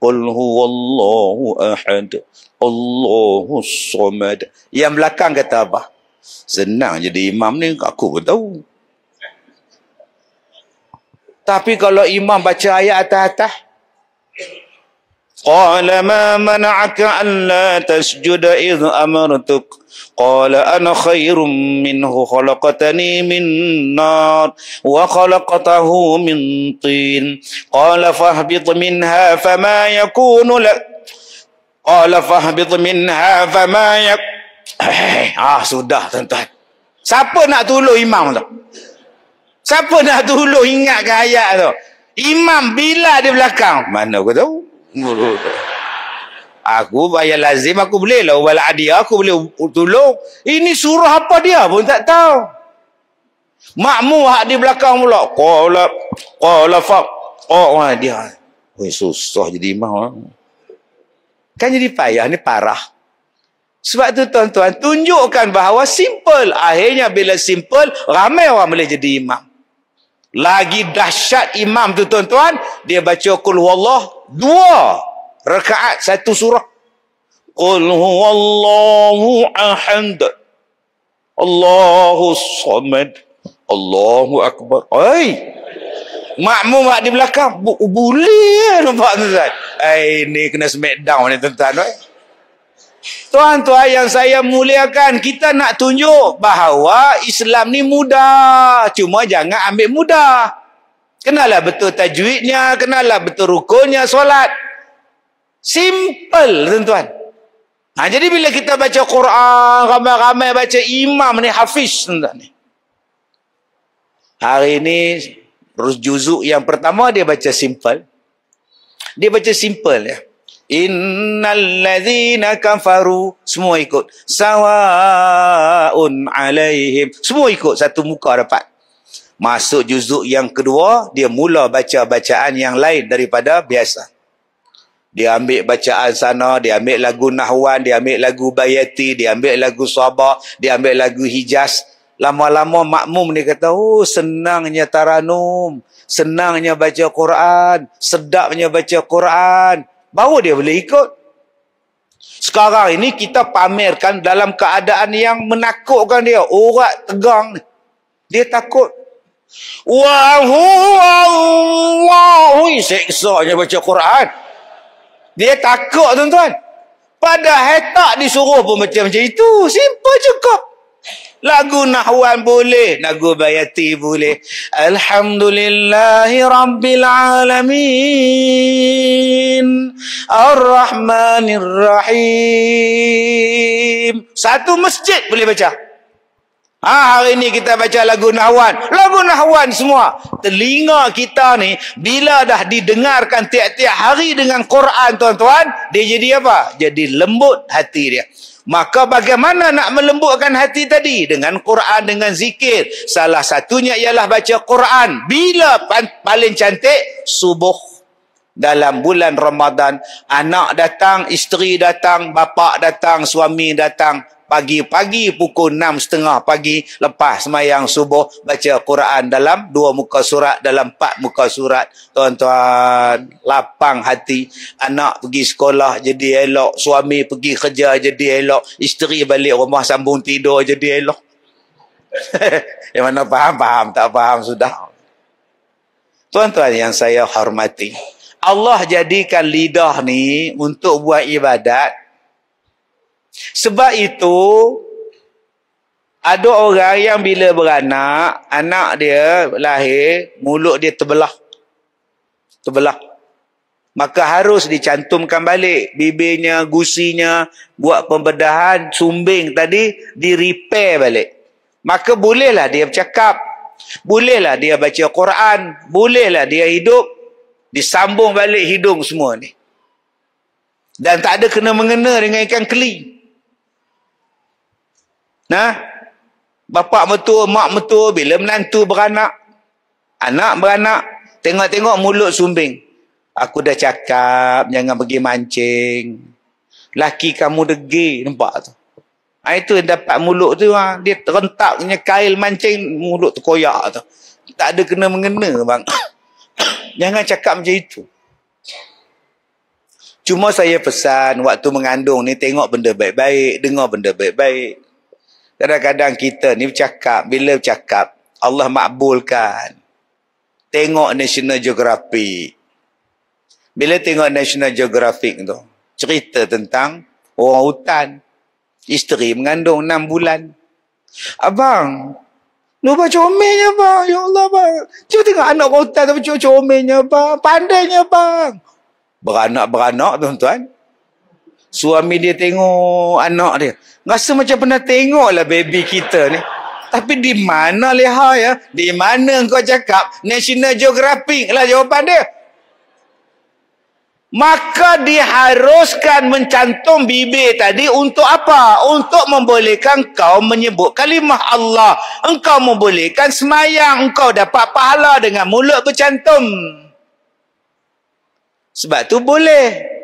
Kun huwallahu ahad. Allahu samad. Yang belakang kata apa? Senang jadi imam ni aku pun tahu. Tapi kalau imam baca ayat atas-atas. Qala ma mana'aka an la tasjuda idh amartuk. Qala ana khairum minhu khalaqatani min nar wa khalaqatahu min tin. Qala fahbit minha fama yakunu la. Qala fahbit minha fama yak. Ah sudah tuan-tuan. Siapa nak tolong imam tu? Siapa nak tolong ingatkan ayat tu? Imam bila di belakang. Mana aku tahu? aku bayar lazim, aku boleh lah ubal adi. Aku boleh tolong. Ini surah apa dia pun tak tahu. Makmu hak di belakang pula. Qala qala fa oh wah ha, dia. Oi susah jadi imam. Ha? Kan jadi payah ni parah. Sebab tu tuan-tuan tunjukkan bahawa simple. Akhirnya bila simple ramai orang boleh jadi imam. Lagi dahsyat imam tu tuan-tuan, dia baca qul wallah dua rakaat satu surah. Qul huwallahu ahad. Allahu samad. Allahu akbar. Oi. Makmum mak di belakang boleh nampak tuan-tuan. Ai kena smack down ni tuan-tuan. Oi. Eh? Tuan-tuan yang saya muliakan, kita nak tunjuk bahawa Islam ni mudah. Cuma jangan ambil mudah. Kenalah betul tajwidnya, kenalah betul rukunnya solat. Simple tuan-tuan. Ha, jadi bila kita baca Quran, ramai-ramai baca imam ni, hafiz tuan-tuan ni. Hari ni, juzuk yang pertama dia baca simple. Dia baca simple ya innallazina kafaru semua ikut sawaun alaihim semua ikut satu muka dapat masuk juzuk yang kedua dia mula baca bacaan yang lain daripada biasa dia ambil bacaan sana dia ambil lagu nahwan dia ambil lagu bayati dia ambil lagu sabah dia ambil lagu hijaz lama-lama makmum ni kata oh senangnya taranum senangnya baca Quran sedapnya baca Quran baru dia boleh ikut. Sekarang ini kita pamerkan dalam keadaan yang menakutkan dia. Urat tegang. Dia takut. Wahu Allah. Seksanya baca Quran. Dia takut tuan-tuan. Pada hetak disuruh pun macam-macam itu. Simple cukup. Lagu Nahwan boleh, lagu Bayati boleh. Alhamdulillahi Rabbil Alamin. Ar-Rahmanir Rahim. Satu masjid boleh baca. Ha, hari ini kita baca lagu Nahwan. Lagu Nahwan semua. Telinga kita ni, bila dah didengarkan tiap-tiap hari dengan Quran, tuan-tuan, dia jadi apa? Jadi lembut hati dia. Maka bagaimana nak melembutkan hati tadi? Dengan Quran, dengan zikir. Salah satunya ialah baca Quran. Bila paling cantik? Subuh dalam bulan Ramadan. Anak datang, isteri datang, bapa datang, suami datang. Pagi-pagi pukul 6.30 pagi lepas semayang subuh baca Quran dalam dua muka surat dalam empat muka surat. Tuan-tuan lapang hati anak pergi sekolah jadi elok. Suami pergi kerja jadi elok. Isteri balik rumah sambung tidur jadi elok. yang mana faham-faham tak faham sudah. Tuan-tuan yang saya hormati. Allah jadikan lidah ni untuk buat ibadat. Sebab itu, ada orang yang bila beranak, anak dia lahir, mulut dia terbelah. Terbelah. Maka harus dicantumkan balik bibirnya, gusinya, buat pembedahan, sumbing tadi, di-repair balik. Maka bolehlah dia bercakap. Bolehlah dia baca Quran. Bolehlah dia hidup. Disambung balik hidung semua ni. Dan tak ada kena mengena dengan ikan keli. Nah, bapak metua, mak metua, bila menantu beranak, anak beranak, tengok-tengok mulut sumbing. Aku dah cakap, jangan pergi mancing. Laki kamu degi nampak tu. Ha, itu yang dapat mulut tu, ha. dia rentaknya kail mancing, mulut koyak tu. Tak ada kena mengena, bang. Jangan cakap macam itu. Cuma saya pesan waktu mengandung ni tengok benda baik-baik, dengar benda baik-baik. Kadang-kadang kita ni bercakap, bila bercakap, Allah makbulkan. Tengok National Geographic. Bila tengok National Geographic tu, cerita tentang orang hutan. Isteri mengandung enam bulan. Abang, Lupa comelnya bang. Ya Allah bang. Cuma tengok anak kota tu cuba comelnya bang. Pandainya bang. Beranak-beranak tuan-tuan. Suami dia tengok anak dia. Rasa macam pernah tengok lah baby kita ni. Tapi di mana leha ya? Di mana kau cakap? National Geographic lah jawapan dia. Maka diharuskan mencantum bibir tadi untuk apa? Untuk membolehkan kau menyebut kalimah Allah. Engkau membolehkan semayang. Engkau dapat pahala dengan mulut bercantum. Sebab tu boleh.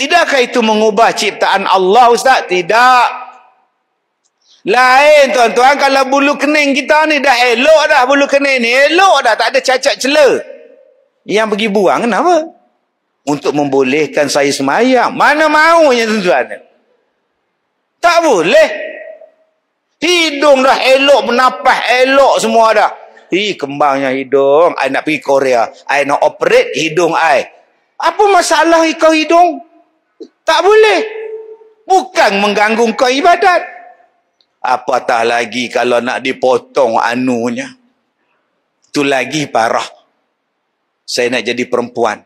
Tidakkah itu mengubah ciptaan Allah Ustaz? Tidak. Lain tuan-tuan kalau bulu kening kita ni dah elok dah bulu kening ni. Elok dah tak ada cacat celah. Yang pergi buang kenapa? Kenapa? untuk membolehkan saya semayang. Mana maunya tuan-tuan? Tak boleh. Hidung dah elok, menapah elok semua dah. Hi, kembangnya hidung. Saya nak pergi Korea. Saya nak operate hidung saya. Apa masalah kau hidung? Tak boleh. Bukan mengganggu kau ibadat. Apatah lagi kalau nak dipotong anunya. Itu lagi parah. Saya nak jadi perempuan.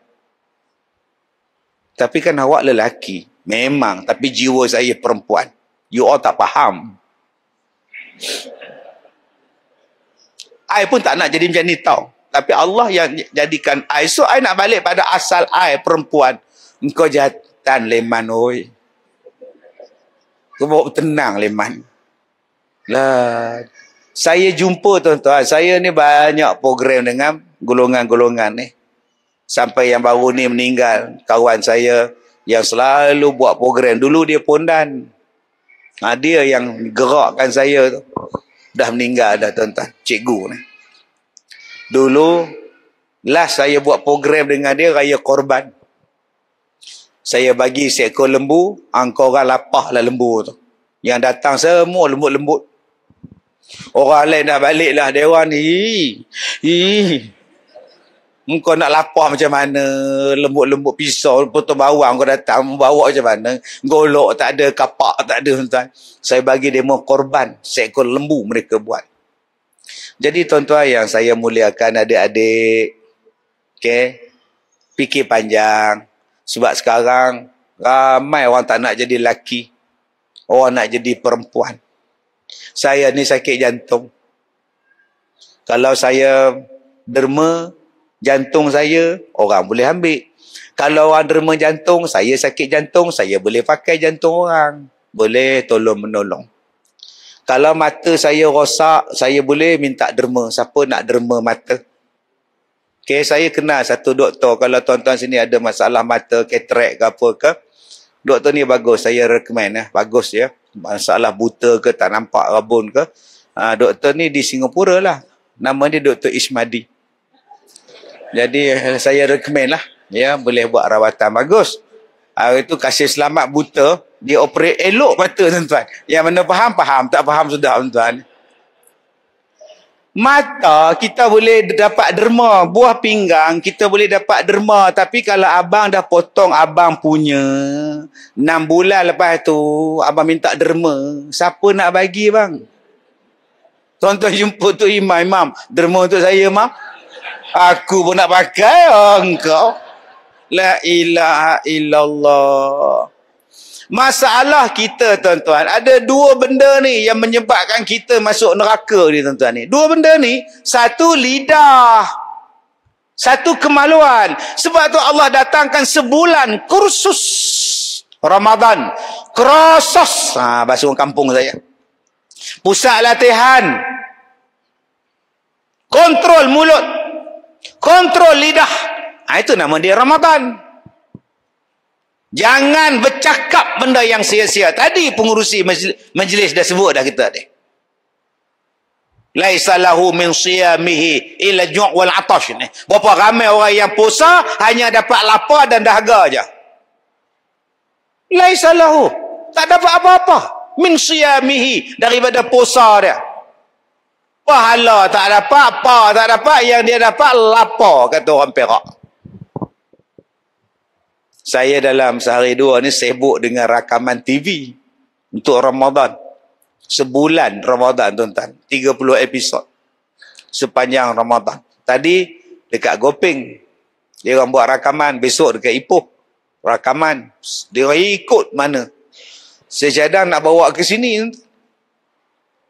Tapi kan awak lelaki. Memang. Tapi jiwa saya perempuan. You all tak faham. I pun tak nak jadi macam ni tau. Tapi Allah yang jadikan I. So, I nak balik pada asal I perempuan. Engkau jahatan leman oi. Kau bawa tenang leman. Lah. Saya jumpa tuan-tuan. Saya ni banyak program dengan golongan-golongan ni. Eh sampai yang baru ni meninggal kawan saya yang selalu buat program dulu dia pondan ha, dia yang gerakkan saya tu dah meninggal dah tuan-tuan cikgu ni dulu last saya buat program dengan dia raya korban saya bagi seekor lembu angkora lapah lah lembu tu yang datang semua lembut-lembut orang lain dah balik lah dewan orang ni hii, hii. Engkau nak lapar macam mana Lembut-lembut pisau Potong bawang kau datang Bawa macam mana Golok tak ada Kapak tak ada tuan Saya bagi demo korban Seekor lembu mereka buat Jadi tuan-tuan yang saya muliakan adik-adik Okay Fikir panjang Sebab sekarang Ramai orang tak nak jadi laki, Orang nak jadi perempuan Saya ni sakit jantung Kalau saya derma jantung saya, orang boleh ambil. Kalau orang derma jantung, saya sakit jantung, saya boleh pakai jantung orang. Boleh tolong menolong. Kalau mata saya rosak, saya boleh minta derma. Siapa nak derma mata? Okay, saya kenal satu doktor. Kalau tuan-tuan sini ada masalah mata, katerak ke apa ke, doktor ni bagus. Saya recommend. Eh. Bagus ya. Masalah buta ke, tak nampak rabun ke. Ha, doktor ni di Singapura lah. Nama dia Doktor Ismadi. Jadi eh, saya recommend lah. Ya, boleh buat rawatan bagus. Hari ah, tu kasih selamat buta, dia operate elok mata tuan-tuan. Yang mana faham, faham. Tak faham sudah tuan-tuan. Mata kita boleh dapat derma. Buah pinggang kita boleh dapat derma. Tapi kalau abang dah potong abang punya. enam bulan lepas tu abang minta derma. Siapa nak bagi bang? Tuan-tuan jumpa tu imam-imam. Derma tu saya Imam aku pun nak pakai oh, engkau la ilaha illallah masalah kita tuan-tuan ada dua benda ni yang menyebabkan kita masuk neraka ni tuan-tuan ni dua benda ni satu lidah satu kemaluan sebab tu Allah datangkan sebulan kursus Ramadan kursus ha, bahasa orang kampung saya pusat latihan kontrol mulut Kontrol lidah. Ha, itu nama dia Ramadan. Jangan bercakap benda yang sia-sia. Tadi pengurusi majlis dah sebut dah kita tadi. Laisa lahu min siyamihi illa ju' wal atash ni. Berapa ramai orang yang puasa hanya dapat lapar dan dahaga aja. Laisa lahu. Tak dapat apa-apa min siyamihi daripada puasa dia. Pahala tak dapat, apa tak dapat, yang dia dapat lapar kata orang Perak. Saya dalam sehari dua ni sibuk dengan rakaman TV untuk Ramadan. Sebulan Ramadan tuan-tuan, 30 episod sepanjang Ramadan. Tadi dekat gopeng dia orang buat rakaman besok dekat Ipoh. Rakaman, dia orang ikut mana. Saya Sejadah nak bawa ke sini tuan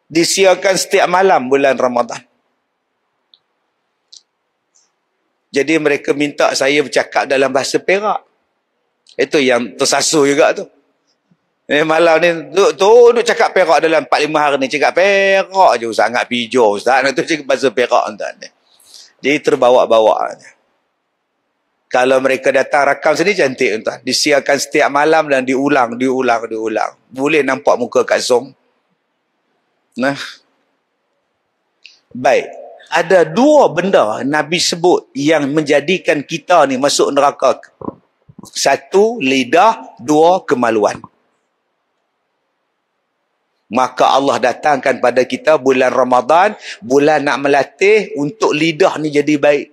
disiarkan setiap malam bulan Ramadhan. Jadi mereka minta saya bercakap dalam bahasa Perak. Itu yang tersasul juga tu. Ni eh, malam ni duduk tu duduk cakap Perak dalam 4 5 hari ni cakap Perak je sangat pijo ustaz. Nak tu cakap bahasa Perak entah ni. Jadi terbawa-bawa. Kalau mereka datang rakam sini cantik entah. Disiarkan setiap malam dan diulang, diulang, diulang. Boleh nampak muka kat Zoom. Nah. Baik. Ada dua benda Nabi sebut yang menjadikan kita ni masuk neraka. Satu, lidah. Dua, kemaluan. Maka Allah datangkan pada kita bulan Ramadan, bulan nak melatih untuk lidah ni jadi baik.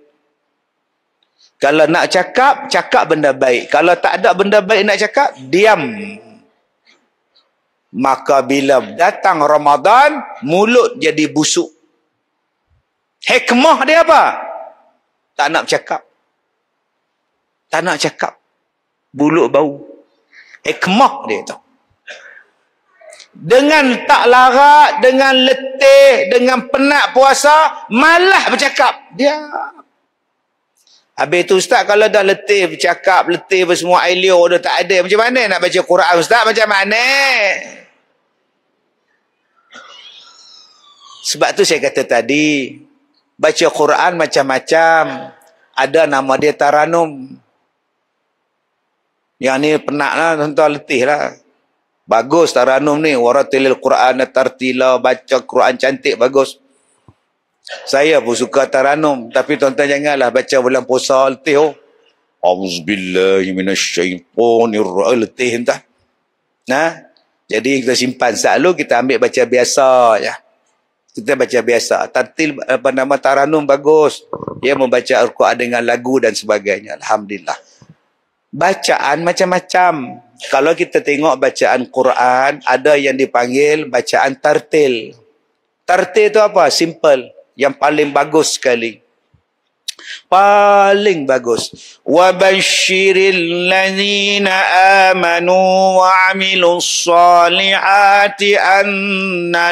Kalau nak cakap, cakap benda baik. Kalau tak ada benda baik nak cakap, diam maka bila datang Ramadan mulut jadi busuk hikmah dia apa tak nak cakap tak nak cakap mulut bau hikmah dia tu dengan tak larat dengan letih dengan penat puasa malah bercakap dia Habis tu ustaz kalau dah letih bercakap, letih bersemua air liur dah tak ada. Macam mana nak baca Quran ustaz? Macam mana? Sebab tu saya kata tadi, baca Quran macam-macam, ada nama dia Taranum. Yang ni penat lah, tuan-tuan letih lah. Bagus Taranum ni, waratilil Quran, tartila, baca Quran cantik, bagus. Saya pun suka Taranum, tapi tuan-tuan janganlah baca bulan puasa letih oh. Auzubillahiminasyaitonirra'il letih entah. Nah, jadi kita simpan selalu, kita ambil baca biasa je. Ya kita baca biasa. Tartil apa nama taranum bagus. Dia membaca Al-Quran dengan lagu dan sebagainya. Alhamdulillah. Bacaan macam-macam. Kalau kita tengok bacaan Quran, ada yang dipanggil bacaan tartil. Tartil itu apa? Simple. Yang paling bagus sekali. Paling bagus. Wa bashiril ladzina amanu wa 'amilus salihati anna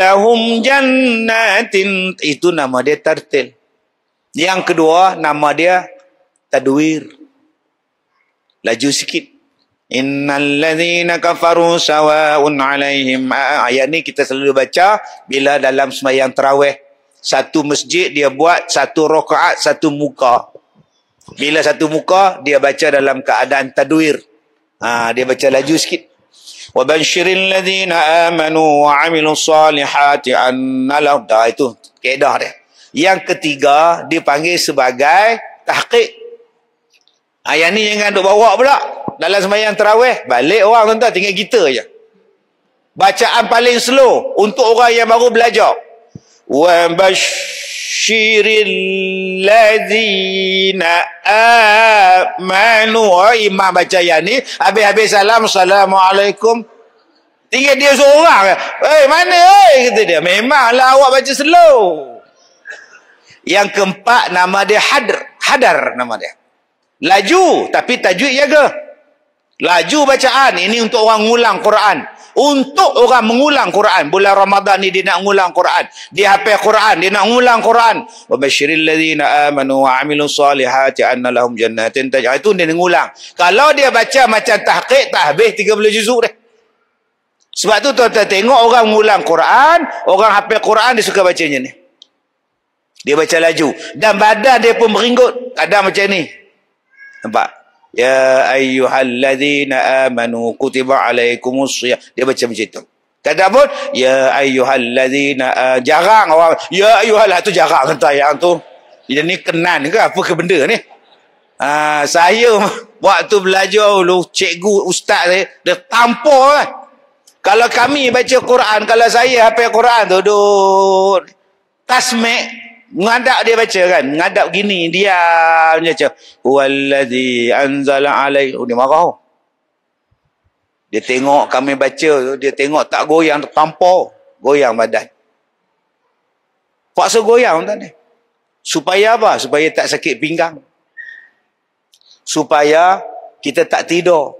lahum jannatin itu nama dia tartil yang kedua nama dia tadwir laju sikit innalladhina kafaru sawa'un 'alaihim ah, ah, ayat ni kita selalu baca bila dalam sembahyang tarawih satu masjid dia buat satu rakaat satu muka bila satu muka dia baca dalam keadaan tadwir ha, dia baca laju sikit وبشر الذين آمنوا وعملوا الصالحات أن لهم dah itu kaedah dia yang ketiga dipanggil sebagai tahqiq ha, yang ni jangan duk bawa pula dalam sembahyang terawih balik orang tuan-tuan tinggal kita je bacaan paling slow untuk orang yang baru belajar وبشر الذين آمنوا إمام بجاياني أبي أبي سلام السلام عليكم Tiga dia seorang. Eh, mana eh? Kata dia. Memanglah awak baca slow. Yang keempat, nama dia Hadar. Hadar nama dia. Laju. Tapi tajwid jaga. Ya Laju bacaan. Ini untuk orang ngulang Quran untuk orang mengulang Quran bulan Ramadan ni dia nak mengulang Quran di HP Quran dia nak mengulang Quran wa basyiril ladzina amanu wa amilus solihati annalahum jannatin tajri ah, itu dia mengulang kalau dia baca macam tahqiq tahbih 30 juzuk dia sebab tu tuan-tuan tengok orang mengulang Quran orang HP Quran dia suka bacanya ni dia baca laju dan badan dia pun meringut kadang macam ni nampak Ya أيها الذين آمنوا كتب عليكم الصيام dia baca macam itu kata pun ya ayuhal ladhina uh, eh, jarang orang ya ayuhal tu jarang kata yang tu dia ni kenan ke apa ke benda ni uh, saya waktu belajar dulu cikgu ustaz saya dia tampur kan eh. kalau kami baca Quran kalau saya hafal Quran tu duduk tasmek Mengadap dia baca kan. Mengadap gini. Dia baca. Wallazi anzala alaih. Oh, dia marah. Dia tengok kami baca Dia tengok tak goyang. Tampo. Goyang badan. Paksa goyang tak ni. Supaya apa? Supaya tak sakit pinggang. Supaya kita tak tidur.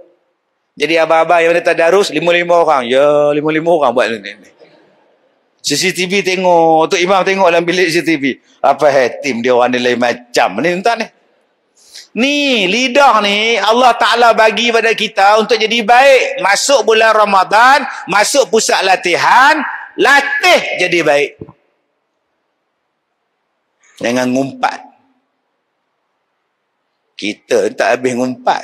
Jadi abah-abah yang ada tadarus, lima-lima orang. Ya, lima-lima orang buat ni. CCTV tengok, Tok Imam tengok dalam bilik CCTV. Apa Tim dia orang ni lain macam. Ni entah ni. Ni lidah ni Allah Ta'ala bagi pada kita untuk jadi baik. Masuk bulan Ramadan, masuk pusat latihan, latih jadi baik. Jangan ngumpat. Kita tak habis ngumpat.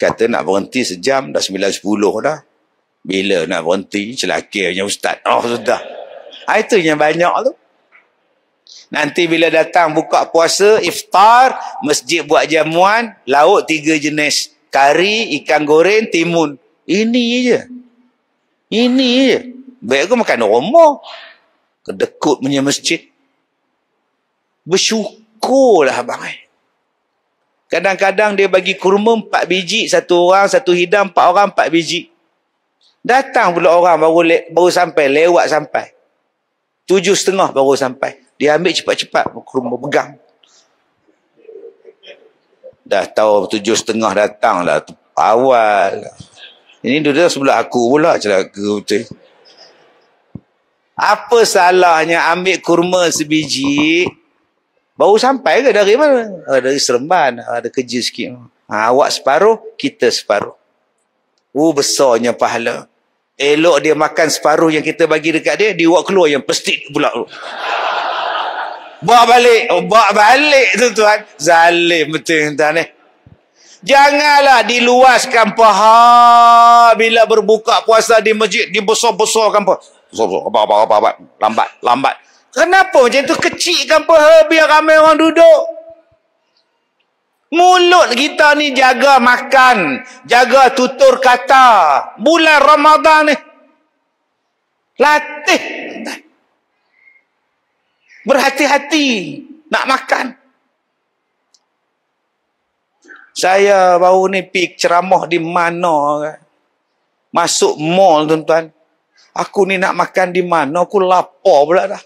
Kata nak berhenti sejam, dah 9.10 dah. Bila nak berhenti, celakirnya ustaz. Oh, sudah. Ah, itu yang banyak tu. Nanti bila datang buka puasa, iftar, masjid buat jamuan, lauk tiga jenis. Kari, ikan goreng, timun. Ini je. Ini je. Baik aku makan rumah. Kedekut punya masjid. Bersyukurlah abang. Kadang-kadang dia bagi kurma empat biji. Satu orang, satu hidang, empat orang, empat biji. Datang pula orang baru le, baru sampai, lewat sampai. Tujuh setengah baru sampai. Dia ambil cepat-cepat, berkerumah pegang. Dah tahu tujuh setengah datang lah. Awal. Ini duduk sebelah aku pula celaka betul. Apa salahnya ambil kurma sebiji? Baru sampai ke dari mana? Oh, dari Seremban. Ah, ada kerja sikit. Ha, awak separuh, kita separuh. Oh, besarnya pahala. Elok dia makan separuh yang kita bagi dekat dia, dia buat keluar yang pasti pula tu. Buat balik. Oh, buat balik tu tuan. Zalim betul tuan Eh? Janganlah diluaskan paha bila berbuka puasa di masjid. Dibesar-besarkan paha. Besar-besar. Apa, apa, apa, apa. Lambat, lambat. Kenapa macam tu kecikkan paha biar ramai orang duduk? Mulut kita ni jaga makan, jaga tutur kata. Bulan Ramadan ni latih. Berhati-hati nak makan. Saya baru ni pik ceramah di mana kan? Masuk mall tuan-tuan. Aku ni nak makan di mana? Aku lapar pula dah.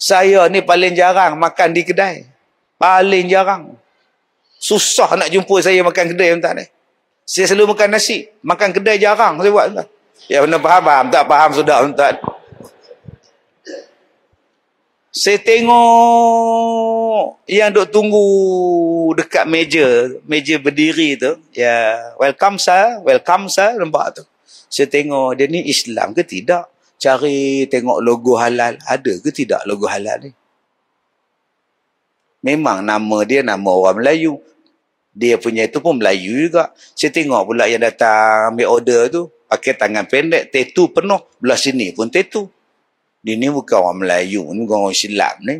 Saya ni paling jarang makan di kedai. Paling jarang. Susah nak jumpa saya makan kedai tuan-tuan ni. Eh. Saya selalu makan nasi. Makan kedai jarang saya buat tuan-tuan. Ya benda faham, faham. Tak faham sudah tuan-tuan. Saya tengok yang duk tunggu dekat meja, meja berdiri tu. Ya, welcome sir, welcome sir, nampak tu. Saya tengok dia ni Islam ke tidak. Cari tengok logo halal, ada ke tidak logo halal ni. Memang nama dia nama orang Melayu dia punya itu pun Melayu juga. Saya tengok pula yang datang ambil order tu, pakai tangan pendek, tetu penuh, belah sini pun tetu. Dia ni bukan orang Melayu, ni bukan orang Islam ni.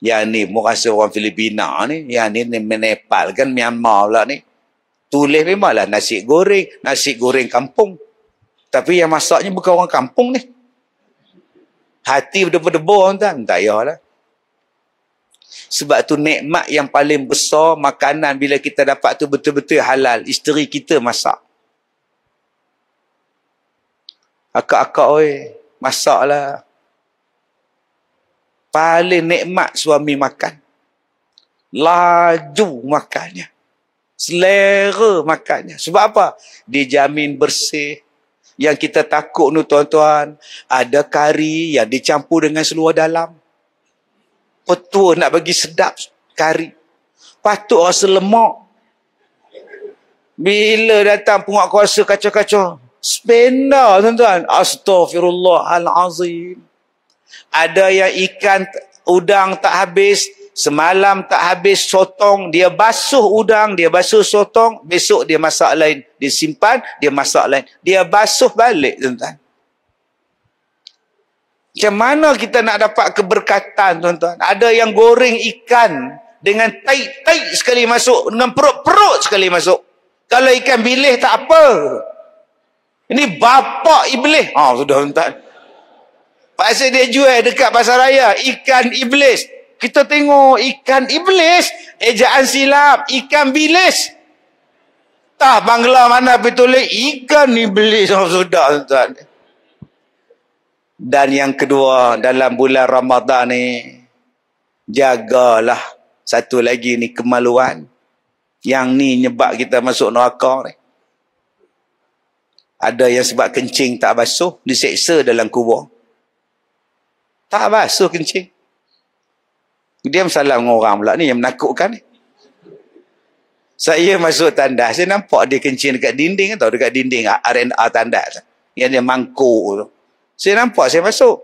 Yang ni pun rasa orang Filipina ni, yang ni, ni Nepal kan, Myanmar pula ni. Tulis memanglah nasi goreng, nasi goreng kampung. Tapi yang masaknya bukan orang kampung ni. Hati berdebar-debar tuan, tak payahlah sebab tu nikmat yang paling besar makanan bila kita dapat tu betul-betul halal isteri kita masak akak-akak oi masaklah paling nikmat suami makan laju makannya selera makannya sebab apa dijamin bersih yang kita takut tu tuan-tuan ada kari yang dicampur dengan seluar dalam petua nak bagi sedap kari. Patut rasa lemak. Bila datang penguatkuasa kacau-kacau. Spenda tuan-tuan. Astaghfirullahalazim. Ada yang ikan udang tak habis. Semalam tak habis sotong. Dia basuh udang. Dia basuh sotong. Besok dia masak lain. Dia simpan. Dia masak lain. Dia basuh balik tuan-tuan. Macam mana kita nak dapat keberkatan tuan-tuan? Ada yang goreng ikan dengan taik-taik sekali masuk. Dengan perut-perut sekali masuk. Kalau ikan bilih tak apa. Ini bapa iblis. Ha, oh, sudah tuan-tuan. Pasal dia jual dekat pasar raya. Ikan iblis. Kita tengok ikan iblis. Ejaan silap. Ikan bilis. Tah bangla mana Betul tulis. Ikan iblis. Oh, sudah tuan-tuan. Dan yang kedua dalam bulan Ramadan ni jagalah satu lagi ni kemaluan yang ni nyebab kita masuk neraka ni. Ada yang sebab kencing tak basuh diseksa dalam kubur. Tak basuh kencing. Dia salam dengan orang pula ni yang menakutkan ni. Saya masuk tandas, saya nampak dia kencing dekat dinding atau dekat dinding R&R tandas. Yang dia mangkuk tu. Saya nampak saya masuk.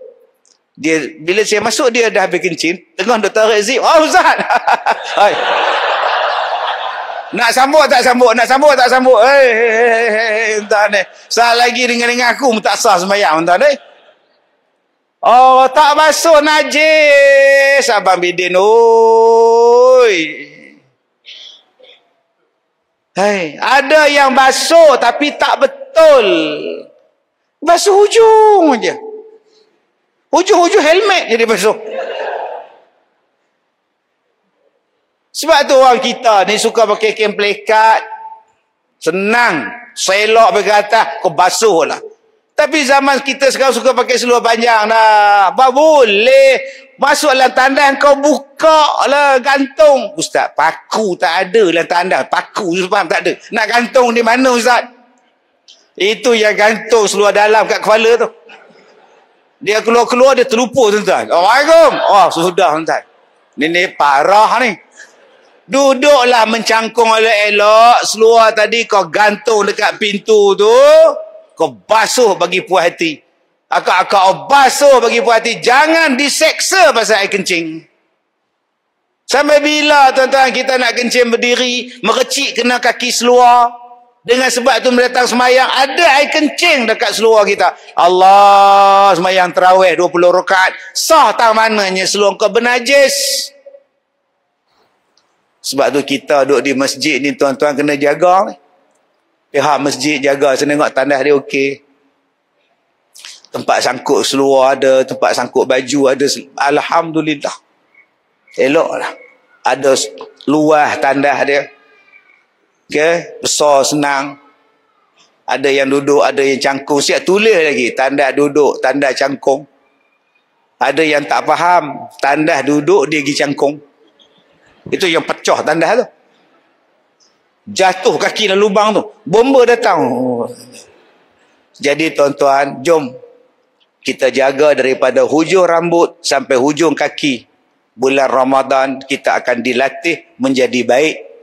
Dia bila saya masuk dia dah habis kencing, tengah dok tarik zip. Oh ustaz. Hai. Nak sambut tak sambut, nak sambut tak sambut. Hei, hei, hei, entah ni. Sah lagi dengan dengan aku tak sah sembahyang entah ni. Oh, tak masuk najis abang bidin. Oi. Hai, hey, ada yang basuh tapi tak betul. Basuh hujung aja. Hujung-hujung helmet jadi basuh. Sebab tu orang kita ni suka pakai kain plekat. Senang. Selok pergi atas. Kau basuh lah. Tapi zaman kita sekarang suka pakai seluar panjang dah. Apa boleh. Masuk dalam tandas kau buka lah gantung. Ustaz, paku tak ada dalam tandas. Paku tu tak ada. Nak gantung di mana Ustaz? Itu yang gantung seluar dalam kat kepala tu. Dia keluar-keluar, dia terlupa tuan-tuan. Assalamualaikum. Oh, sudah tuan-tuan. Ni ni parah ni. Duduklah mencangkung oleh elok. Seluar tadi kau gantung dekat pintu tu. Kau basuh bagi puas hati. Akak-akak basuh bagi puas hati. Jangan diseksa pasal air kencing. Sampai bila tuan-tuan kita nak kencing berdiri. Merecik kena kaki seluar. Dengan sebab itu mendatang semayang, ada air kencing dekat seluar kita. Allah semayang terawih 20 rakaat Sah tak mananya seluar kau bernajis. Sebab tu kita duduk di masjid ni tuan-tuan kena jaga ni. Pihak masjid jaga, saya tengok tandas dia okey. Tempat sangkut seluar ada, tempat sangkut baju ada. Alhamdulillah. Elok lah. Ada luah tandas dia. Okay? Besar, senang. Ada yang duduk, ada yang cangkung. Siap tulis lagi. Tanda duduk, tanda cangkung. Ada yang tak faham. Tanda duduk, dia pergi cangkung. Itu yang pecah tanda tu. Jatuh kaki dalam lubang tu. Bomba datang. Jadi tuan-tuan, jom. Kita jaga daripada hujung rambut sampai hujung kaki. Bulan Ramadan kita akan dilatih menjadi baik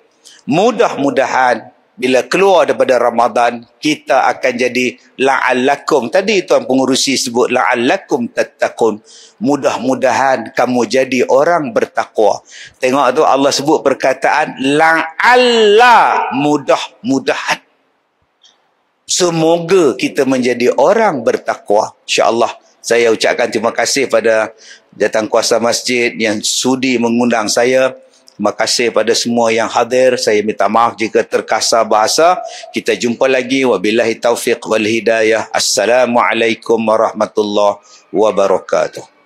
mudah-mudahan bila keluar daripada Ramadan kita akan jadi la'allakum tadi tuan pengurusi sebut la'allakum tattaqun mudah-mudahan kamu jadi orang bertakwa tengok tu Allah sebut perkataan la'alla mudah-mudahan semoga kita menjadi orang bertakwa insyaallah saya ucapkan terima kasih pada datang kuasa masjid yang sudi mengundang saya Terima kasih pada semua yang hadir. Saya minta maaf jika terkasar bahasa. Kita jumpa lagi. Wabillahi taufiq wal hidayah. Assalamualaikum warahmatullahi wabarakatuh.